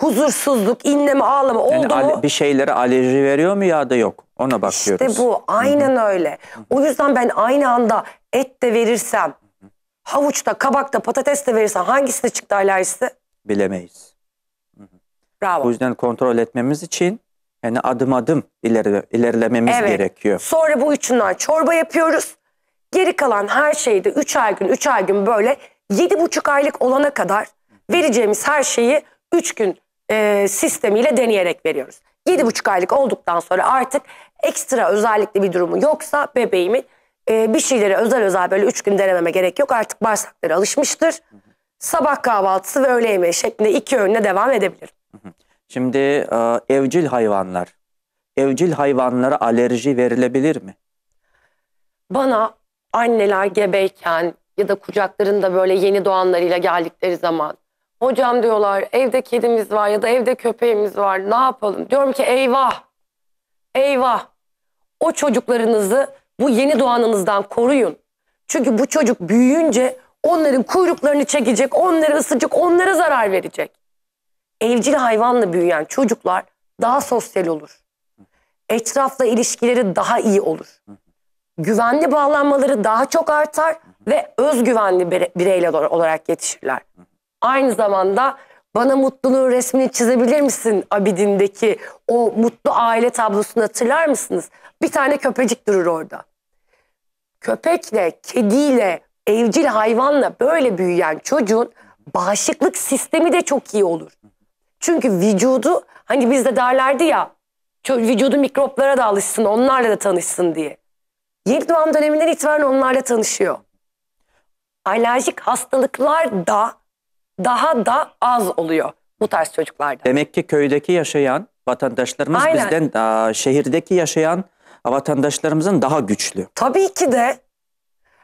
Speaker 2: huzursuzluk,
Speaker 1: inleme, ağlama oldu mu? Bir şeylere alerji veriyor mu ya da yok? Ona bakıyoruz. İşte bu
Speaker 2: aynen Hı -hı. öyle. O yüzden ben aynı anda et de verirsem, havuçta, kabakta, patates de verirsem hangisine çıktı alerjisi?
Speaker 1: Bilemeyiz. Bravo. Bu yüzden kontrol etmemiz için yani adım adım ileri, ilerlememiz evet. gerekiyor.
Speaker 2: Sonra bu üçünden çorba yapıyoruz. Geri kalan her şeyi de ay gün ay gün böyle 7,5 aylık olana kadar vereceğimiz her şeyi 3 gün e, sistemiyle deneyerek veriyoruz. 7,5 aylık olduktan sonra artık ekstra özellikle bir durumu yoksa bebeğimin e, bir şeyleri özel özel böyle 3 gün denememe gerek yok. Artık bağırsakları alışmıştır. Sabah kahvaltısı ve öğle yemeği şeklinde iki öğüne devam edebilir.
Speaker 1: Şimdi e, evcil hayvanlar. Evcil hayvanlara alerji verilebilir mi?
Speaker 2: Bana anneler gebeyken ya da kucaklarında böyle yeni doğanlarıyla geldikleri zaman Hocam diyorlar evde kedimiz var ya da evde köpeğimiz var ne yapalım? Diyorum ki eyvah, eyvah. O çocuklarınızı bu yeni doğanınızdan koruyun. Çünkü bu çocuk büyüyünce onların kuyruklarını çekecek, onları ısıcık, onlara zarar verecek. Evcil hayvanla büyüyen çocuklar daha sosyal olur. Etrafla ilişkileri daha iyi olur. Güvenli bağlanmaları daha çok artar ve özgüvenli bireyle olarak yetişirler aynı zamanda bana mutluluğun resmini çizebilir misin Abidin'deki o mutlu aile tablosunu hatırlar mısınız? Bir tane köpecik durur orada. Köpekle, kediyle, evcil hayvanla böyle büyüyen çocuğun bağışıklık sistemi de çok iyi olur. Çünkü vücudu hani bizde derlerdi ya vücudu mikroplara da alışsın onlarla da tanışsın diye. Yeni doğum döneminden itibaren onlarla tanışıyor. Alerjik hastalıklar da daha da az oluyor bu tarz çocuklarda.
Speaker 1: Demek ki köydeki yaşayan vatandaşlarımız Aynen. bizden daha şehirdeki yaşayan vatandaşlarımızın daha güçlü. Tabii ki de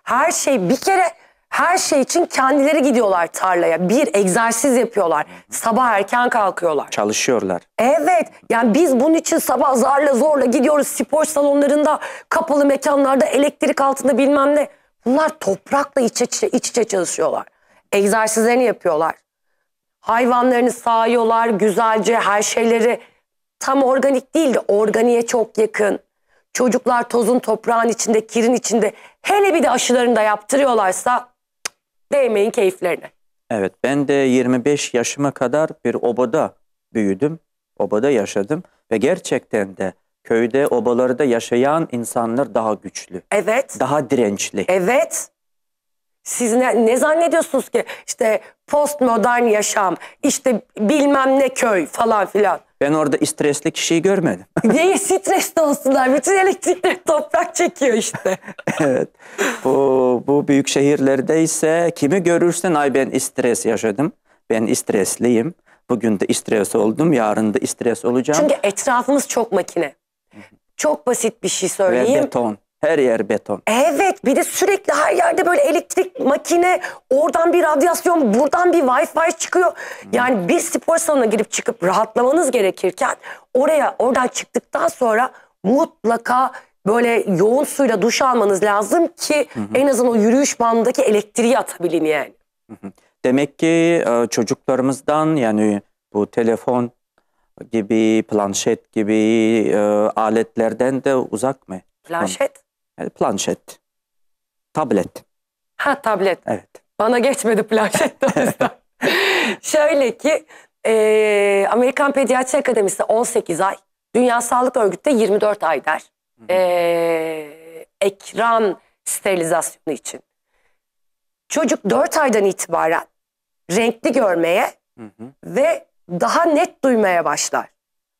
Speaker 1: her şey
Speaker 2: bir kere her şey için kendileri gidiyorlar tarlaya. Bir egzersiz yapıyorlar. Sabah erken kalkıyorlar.
Speaker 1: Çalışıyorlar.
Speaker 2: Evet. Yani biz bunun için sabah zarla zorla gidiyoruz spor salonlarında, kapalı mekanlarda, elektrik altında bilmem ne. Bunlar toprakla iç içe, iç içe çalışıyorlar egzersizlerini yapıyorlar. Hayvanlarını sağıyorlar güzelce her şeyleri tam organik değil de organiye çok yakın. Çocuklar tozun toprağın içinde kirin içinde hele bir de aşılarını da yaptırıyorlarsa değmeyin keyiflerine.
Speaker 1: Evet ben de 25 yaşıma kadar bir obada büyüdüm. Obada yaşadım ve gerçekten de köyde obalarda yaşayan insanlar daha güçlü. Evet. Daha dirençli. Evet. Siz ne,
Speaker 2: ne zannediyorsunuz ki işte postmodern yaşam, işte bilmem ne köy falan filan.
Speaker 1: Ben orada stresli kişiyi görmedim.
Speaker 2: Niye stresli olsunlar? Bütün elektrikleri toprak çekiyor işte.
Speaker 1: evet. Bu, bu büyük şehirlerde ise kimi görürsen ay ben stres yaşadım. Ben stresliyim. Bugün de stres oldum. Yarın da stres olacağım. Çünkü
Speaker 2: etrafımız çok makine. Çok basit bir şey söyleyeyim. Ve
Speaker 1: beton. Her yer beton.
Speaker 2: Evet bir de sürekli her yerde böyle elektrik makine oradan bir radyasyon buradan bir wifi çıkıyor. Yani bir spor salonuna girip çıkıp rahatlamanız gerekirken oraya oradan çıktıktan sonra mutlaka böyle yoğun suyla duş almanız lazım ki hı en azından o yürüyüş bandındaki elektriği atabilin yani.
Speaker 1: Demek ki e, çocuklarımızdan yani bu telefon gibi, planşet gibi e, aletlerden de uzak mı? Planşet? Yani planşet, tablet.
Speaker 2: Ha tablet. Evet. Bana geçmedi planşet de Şöyle ki e, Amerikan Pediatri Akademisi 18 ay, Dünya Sağlık Örgütü de 24 ay der. E, ekran sterilizasyonu için. Çocuk 4 aydan itibaren renkli görmeye hı hı. ve daha net duymaya başlar.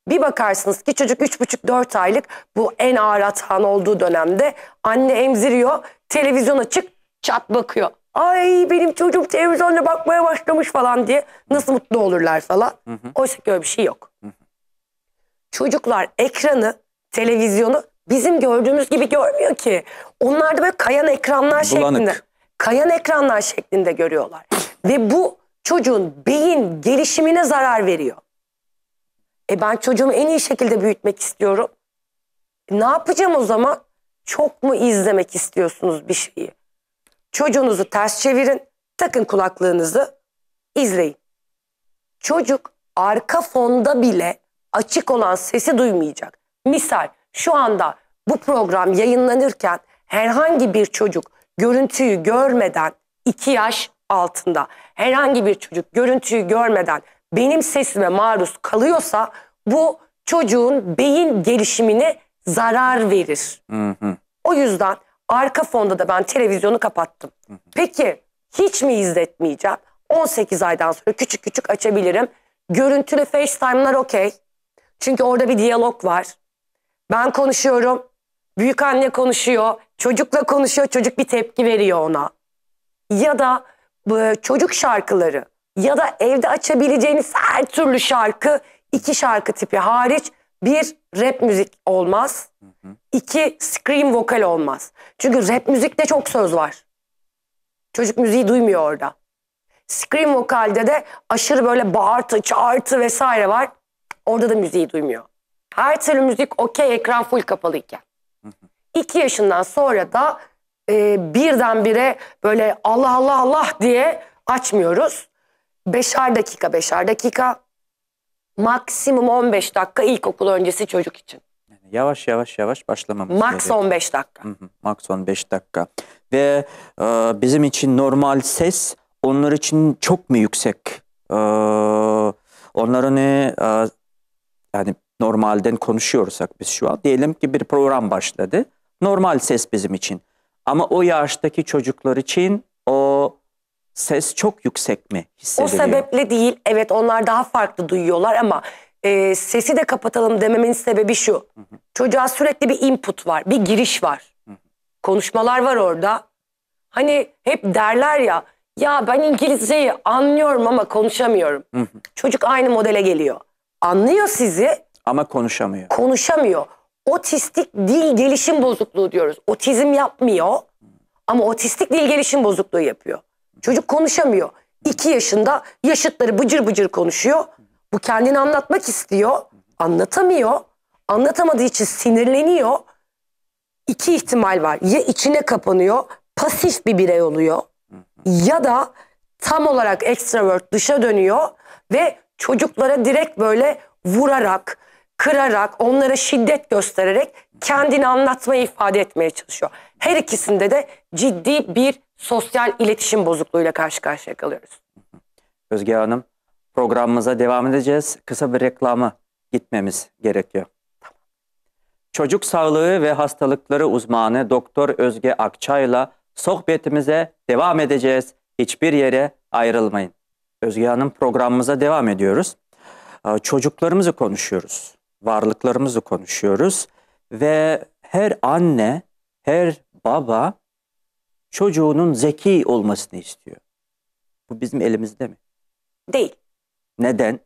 Speaker 2: Bir bakarsınız ki çocuk 3,5-4 aylık bu en ağır atağın olduğu dönemde anne emziriyor, televizyon açık, çat bakıyor. Ay benim çocuğum televizyonda bakmaya başlamış falan diye nasıl mutlu olurlar falan. Hı hı. Oysa ki öyle bir şey yok. Hı hı. Çocuklar ekranı, televizyonu bizim gördüğümüz gibi görmüyor ki. Onlar da böyle kayan ekranlar Bulanık. şeklinde. Kayan ekranlar şeklinde görüyorlar. Ve bu çocuğun beyin gelişimine zarar veriyor. E ben çocuğumu en iyi şekilde büyütmek istiyorum. E, ne yapacağım o zaman? Çok mu izlemek istiyorsunuz bir şeyi? Çocuğunuzu ters çevirin, takın kulaklığınızı, izleyin. Çocuk arka fonda bile açık olan sesi duymayacak. Misal şu anda bu program yayınlanırken herhangi bir çocuk görüntüyü görmeden 2 yaş altında herhangi bir çocuk görüntüyü görmeden benim sesime maruz kalıyorsa bu çocuğun beyin gelişimine zarar verir. Hı hı. O yüzden arka fonda da ben televizyonu kapattım. Hı hı. Peki hiç mi izletmeyeceğim? 18 aydan sonra küçük küçük açabilirim. Görüntülü FaceTime'lar okey. Çünkü orada bir diyalog var. Ben konuşuyorum. Büyük anne konuşuyor. Çocukla konuşuyor. Çocuk bir tepki veriyor ona. Ya da e, çocuk şarkıları ya da evde açabileceğiniz her türlü şarkı iki şarkı tipi hariç bir rap müzik olmaz. Hı hı. iki scream vokal olmaz. Çünkü rap müzikte çok söz var. Çocuk müziği duymuyor orada. Scream vokalde de aşırı böyle bağırtı, çağırtı vesaire var. Orada da müziği duymuyor. Her türlü müzik okey ekran full kapalıyken. Hı hı. İki yaşından sonra da e, birdenbire böyle Allah Allah Allah diye açmıyoruz beşer dakika beşer dakika maksimum 15 dakika ilkokul öncesi çocuk için.
Speaker 1: Yani yavaş yavaş yavaş başlamamız Max gerekiyor. 15 dakika. Hı hı, max 15 dakika. Ve e, bizim için normal ses onlar için çok mu yüksek? E, onların e, yani normalden konuşuyorsak biz şu an diyelim ki bir program başladı. Normal ses bizim için. Ama o yaştaki çocuklar için o ses çok yüksek mi hissediliyor? O sebeple
Speaker 2: değil. Evet onlar daha farklı duyuyorlar ama e, sesi de kapatalım dememin sebebi şu. Hı hı. Çocuğa sürekli bir input var, bir giriş var. Hı hı. Konuşmalar var orada. Hani hep derler ya, ya ben İngilizceyi anlıyorum ama konuşamıyorum. Hı hı. Çocuk aynı modele geliyor. Anlıyor sizi.
Speaker 1: Ama konuşamıyor.
Speaker 2: Konuşamıyor. Otistik dil gelişim bozukluğu diyoruz. Otizm yapmıyor ama otistik dil gelişim bozukluğu yapıyor. Çocuk konuşamıyor. İki yaşında yaşıtları bıcır bıcır konuşuyor. Bu kendini anlatmak istiyor. Anlatamıyor. Anlatamadığı için sinirleniyor. İki ihtimal var. Ya içine kapanıyor, pasif bir birey oluyor. Ya da tam olarak extrovert dışa dönüyor ve çocuklara direkt böyle vurarak, kırarak, onlara şiddet göstererek kendini anlatmayı ifade etmeye çalışıyor. Her ikisinde de ciddi bir sosyal iletişim bozukluğuyla
Speaker 1: karşı karşıya kalıyoruz. Özge Hanım programımıza devam edeceğiz. Kısa bir reklama gitmemiz gerekiyor. Tamam. Çocuk sağlığı ve hastalıkları uzmanı Doktor Özge Akçay'la sohbetimize devam edeceğiz. Hiçbir yere ayrılmayın. Özge Hanım programımıza devam ediyoruz. Çocuklarımızı konuşuyoruz. Varlıklarımızı konuşuyoruz ve her anne, her baba çocuğunun zeki olmasını istiyor. Bu bizim elimizde mi? Değil. Neden?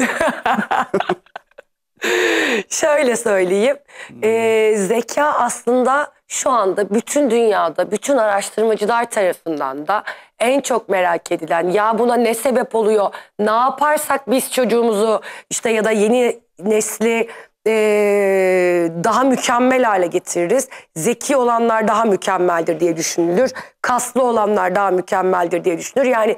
Speaker 2: Şöyle söyleyeyim. E, zeka aslında şu anda bütün dünyada, bütün araştırmacılar tarafından da en çok merak edilen ya buna ne sebep oluyor, ne yaparsak biz çocuğumuzu işte ya da yeni nesli e, daha mükemmel hale getiririz. Zeki olanlar daha mükemmeldir diye düşünülür. Kaslı olanlar daha mükemmeldir diye düşünülür. Yani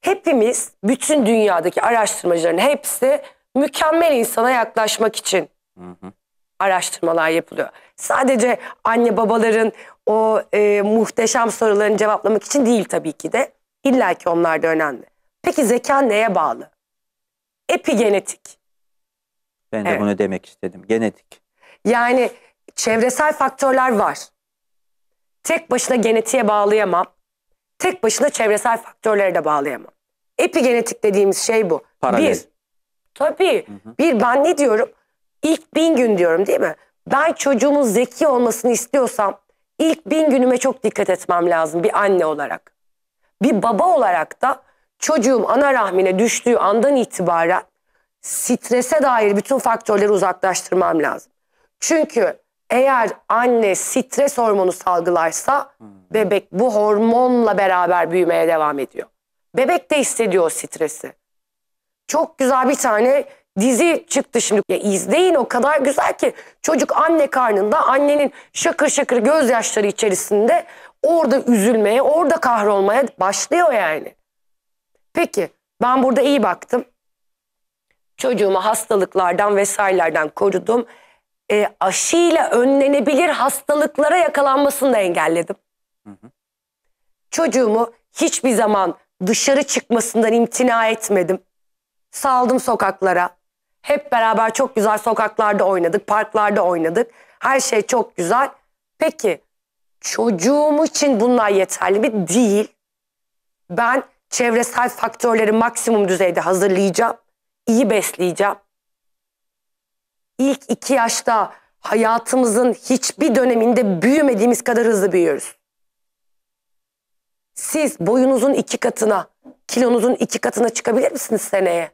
Speaker 2: hepimiz bütün dünyadaki araştırmacıların hepsi mükemmel insana yaklaşmak için hı hı. araştırmalar yapılıyor. Sadece anne babaların o e, muhteşem sorularını cevaplamak için değil tabii ki de. İlla ki onlar da önemli. Peki zeka neye bağlı? Epigenetik.
Speaker 1: Ben de evet. bunu demek istedim. Genetik.
Speaker 2: Yani çevresel faktörler var. Tek başına genetiğe bağlayamam. Tek başına çevresel faktörlere de bağlayamam. Epigenetik dediğimiz şey bu. Paralel. Bir, tabii. Hı hı. Bir, ben ne diyorum? İlk bin gün diyorum değil mi? Ben çocuğumun zeki olmasını istiyorsam ilk bin günüme çok dikkat etmem lazım bir anne olarak. Bir baba olarak da çocuğum ana rahmine düştüğü andan itibaren strese dair bütün faktörleri uzaklaştırmam lazım. Çünkü eğer anne stres hormonu salgılarsa hmm. bebek bu hormonla beraber büyümeye devam ediyor. Bebek de hissediyor stresi. Çok güzel bir tane dizi çıktı şimdi. Ya izleyin o kadar güzel ki çocuk anne karnında annenin şakır şakır gözyaşları içerisinde orada üzülmeye, orada kahrolmaya başlıyor yani. Peki ben burada iyi baktım çocuğumu hastalıklardan vesairelerden korudum. E, aşıyla önlenebilir hastalıklara yakalanmasını da engelledim. Hı hı. Çocuğumu hiçbir zaman dışarı çıkmasından imtina etmedim. Saldım sokaklara. Hep beraber çok güzel sokaklarda oynadık, parklarda oynadık. Her şey çok güzel. Peki çocuğum için bunlar yeterli mi? Değil. Ben çevresel faktörleri maksimum düzeyde hazırlayacağım iyi besleyeceğim. İlk iki yaşta hayatımızın hiçbir döneminde büyümediğimiz kadar hızlı büyüyoruz. Siz boyunuzun iki katına, kilonuzun iki katına çıkabilir misiniz seneye?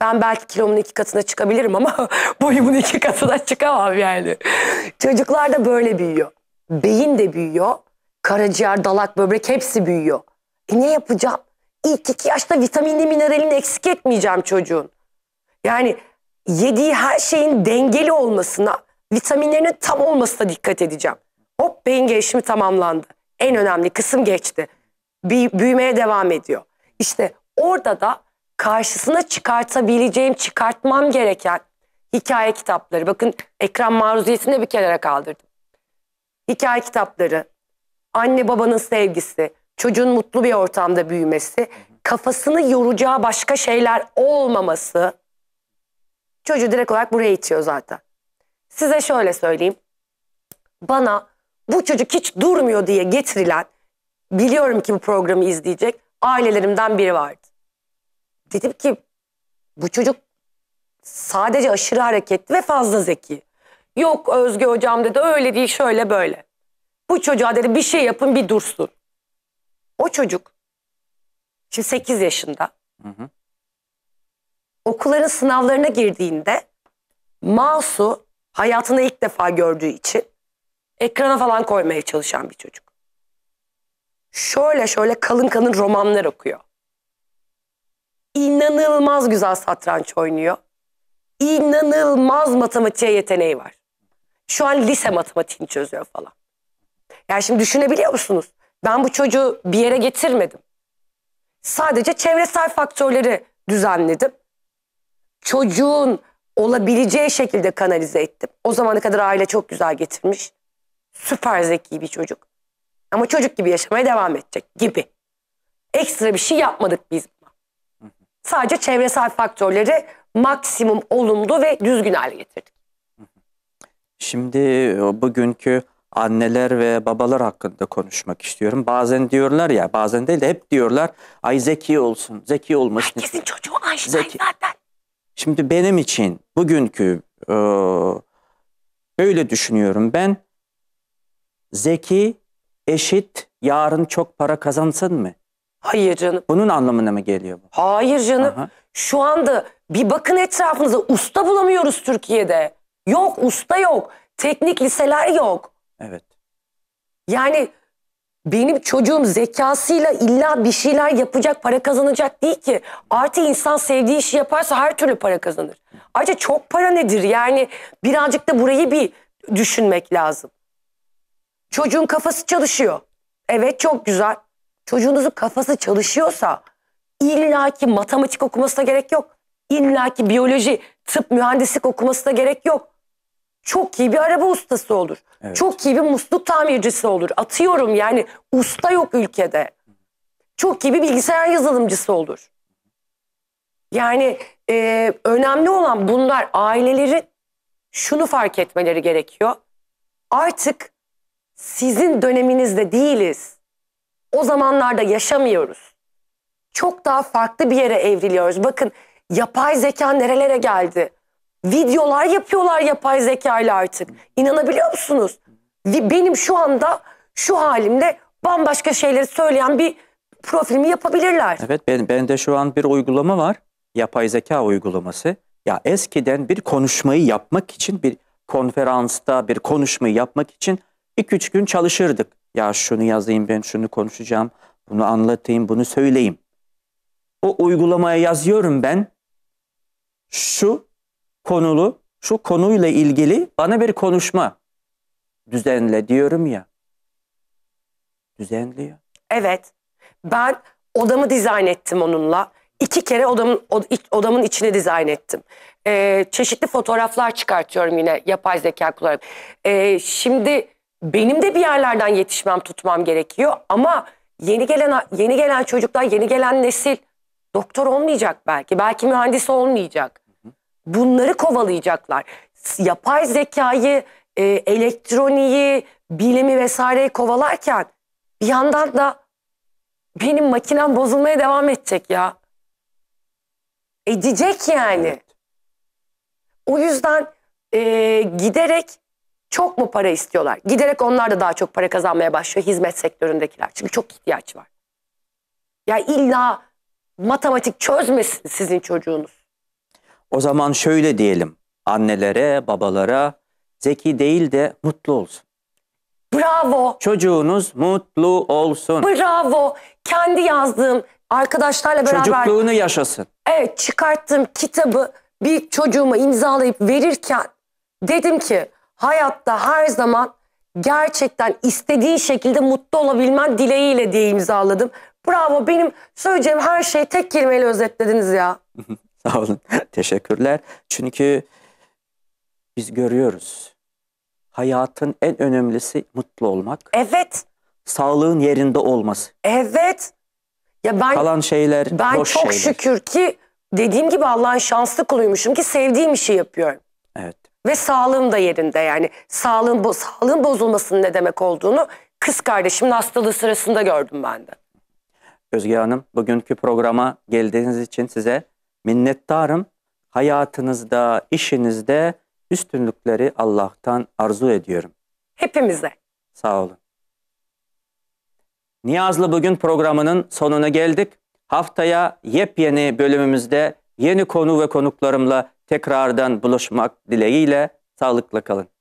Speaker 2: Ben belki kilomun iki katına çıkabilirim ama boyumun iki katına çıkamam yani. Çocuklar da böyle büyüyor. Beyin de büyüyor. Karaciğer, dalak, böbrek hepsi büyüyor. E ne yapacağım? ilk iki yaşta vitaminli mineralini eksik etmeyeceğim çocuğun. Yani yediği her şeyin dengeli olmasına, vitaminlerinin tam olmasına dikkat edeceğim. Hop beyin gelişimi tamamlandı. En önemli kısım geçti. Büyümeye devam ediyor. İşte orada da karşısına çıkartabileceğim, çıkartmam gereken hikaye kitapları. Bakın ekran maruziyetini bir kenara kaldırdım. Hikaye kitapları, anne babanın sevgisi, çocuğun mutlu bir ortamda büyümesi, kafasını yoracağı başka şeyler olmaması çocuğu direkt olarak buraya itiyor zaten. Size şöyle söyleyeyim. Bana bu çocuk hiç durmuyor diye getirilen, biliyorum ki bu programı izleyecek ailelerimden biri vardı. Dedim ki bu çocuk sadece aşırı hareketli ve fazla zeki. Yok Özge hocam dedi öyle değil şöyle böyle. Bu çocuğa dedi bir şey yapın bir dursun. O çocuk şimdi 8 yaşında. Hı hı. Okulların sınavlarına girdiğinde masu hayatında ilk defa gördüğü için ekrana falan koymaya çalışan bir çocuk. Şöyle şöyle kalın kalın romanlar okuyor. İnanılmaz güzel satranç oynuyor. İnanılmaz matematiğe yeteneği var. Şu an lise matematiğini çözüyor falan. Yani şimdi düşünebiliyor musunuz? Ben bu çocuğu bir yere getirmedim. Sadece çevresel faktörleri düzenledim. Çocuğun olabileceği şekilde kanalize ettim. O zamana kadar aile çok güzel getirmiş. Süper zeki bir çocuk. Ama çocuk gibi yaşamaya devam edecek gibi. Ekstra bir şey yapmadık biz Sadece çevresel faktörleri maksimum olumlu ve düzgün hale getirdik.
Speaker 1: Şimdi bugünkü anneler ve babalar hakkında konuşmak istiyorum. Bazen diyorlar ya, bazen değil de hep diyorlar ay zeki olsun, zeki olmuş. Herkesin çocuğu Einstein şey zeki. zaten. Şimdi benim için bugünkü e, böyle düşünüyorum ben zeki eşit yarın çok para kazansın mı? Hayır canım. Bunun anlamına mı geliyor bu? Hayır canım. Aha. Şu anda bir bakın etrafınıza
Speaker 2: usta bulamıyoruz Türkiye'de. Yok usta yok. Teknik liseler yok. Evet. Yani benim çocuğum zekasıyla illa bir şeyler yapacak, para kazanacak değil ki. Artı insan sevdiği işi yaparsa her türlü para kazanır. Ayrıca çok para nedir? Yani birazcık da burayı bir düşünmek lazım. Çocuğun kafası çalışıyor. Evet çok güzel. Çocuğunuzun kafası çalışıyorsa illaki matematik okumasına gerek yok. İllaki biyoloji, tıp, mühendislik okumasına gerek yok çok iyi bir araba ustası olur. Evet. Çok iyi bir musluk tamircisi olur. Atıyorum yani usta yok ülkede. Çok iyi bir bilgisayar yazılımcısı olur. Yani e, önemli olan bunlar aileleri şunu fark etmeleri gerekiyor. Artık sizin döneminizde değiliz. O zamanlarda yaşamıyoruz. Çok daha farklı bir yere evriliyoruz. Bakın yapay zeka nerelere geldi? Videolar yapıyorlar yapay zeka ile artık. İnanabiliyor musunuz? Benim şu anda şu halimde bambaşka şeyleri söyleyen bir profilimi yapabilirler.
Speaker 1: Evet ben, ben de şu an bir uygulama var. Yapay zeka uygulaması. Ya eskiden bir konuşmayı yapmak için bir konferansta bir konuşmayı yapmak için 2-3 gün çalışırdık. Ya şunu yazayım ben şunu konuşacağım, bunu anlatayım, bunu söyleyeyim. O uygulamaya yazıyorum ben. Şu konulu, şu konuyla ilgili bana bir konuşma düzenle diyorum ya. Düzenliyor.
Speaker 2: Evet. Ben odamı dizayn ettim onunla. İki kere odamın odamın içine dizayn ettim. Ee, çeşitli fotoğraflar çıkartıyorum yine yapay zeka kullanarak. Ee, şimdi benim de bir yerlerden yetişmem tutmam gerekiyor ama yeni gelen yeni gelen çocuklar, yeni gelen nesil doktor olmayacak belki. Belki mühendis olmayacak bunları kovalayacaklar. Yapay zekayı, e, elektroniği, bilimi vesaireyi kovalarken bir yandan da benim makinem bozulmaya devam edecek ya. Edecek yani. O yüzden e, giderek çok mu para istiyorlar? Giderek onlar da daha çok para kazanmaya başlıyor hizmet sektöründekiler. Çünkü çok ihtiyaç var. Ya illa matematik çözmesin sizin çocuğunuz.
Speaker 1: O zaman şöyle diyelim annelere, babalara zeki değil de mutlu olsun. Bravo. Çocuğunuz mutlu olsun.
Speaker 2: Bravo. Kendi yazdığım arkadaşlarla beraber. Çocukluğunu yaşasın. Evet çıkarttığım kitabı bir çocuğuma imzalayıp verirken dedim ki hayatta her zaman gerçekten istediğin şekilde mutlu olabilmen dileğiyle diye imzaladım. Bravo benim söyleyeceğim her şeyi tek kelimeyle özetlediniz ya.
Speaker 1: Sağ olun. Teşekkürler. Çünkü biz görüyoruz. Hayatın en önemlisi mutlu olmak. Evet. Sağlığın yerinde olması. Evet. Ya ben Kalan şeyler ben boş çok şükür
Speaker 2: ki dediğim gibi Allah'ın şanslı kuluymuşum ki sevdiğim işi yapıyorum. Evet. Ve sağlığım da yerinde yani sağlığın, bo sağlığın bozulmasının ne demek olduğunu kız kardeşimin hastalığı sırasında gördüm ben de.
Speaker 1: Özge Hanım bugünkü programa geldiğiniz için size minnettarım. Hayatınızda, işinizde üstünlükleri Allah'tan arzu ediyorum. Hepimize. Sağ olun. Niyazlı Bugün programının sonuna geldik. Haftaya yepyeni bölümümüzde yeni konu ve konuklarımla tekrardan buluşmak dileğiyle sağlıkla kalın.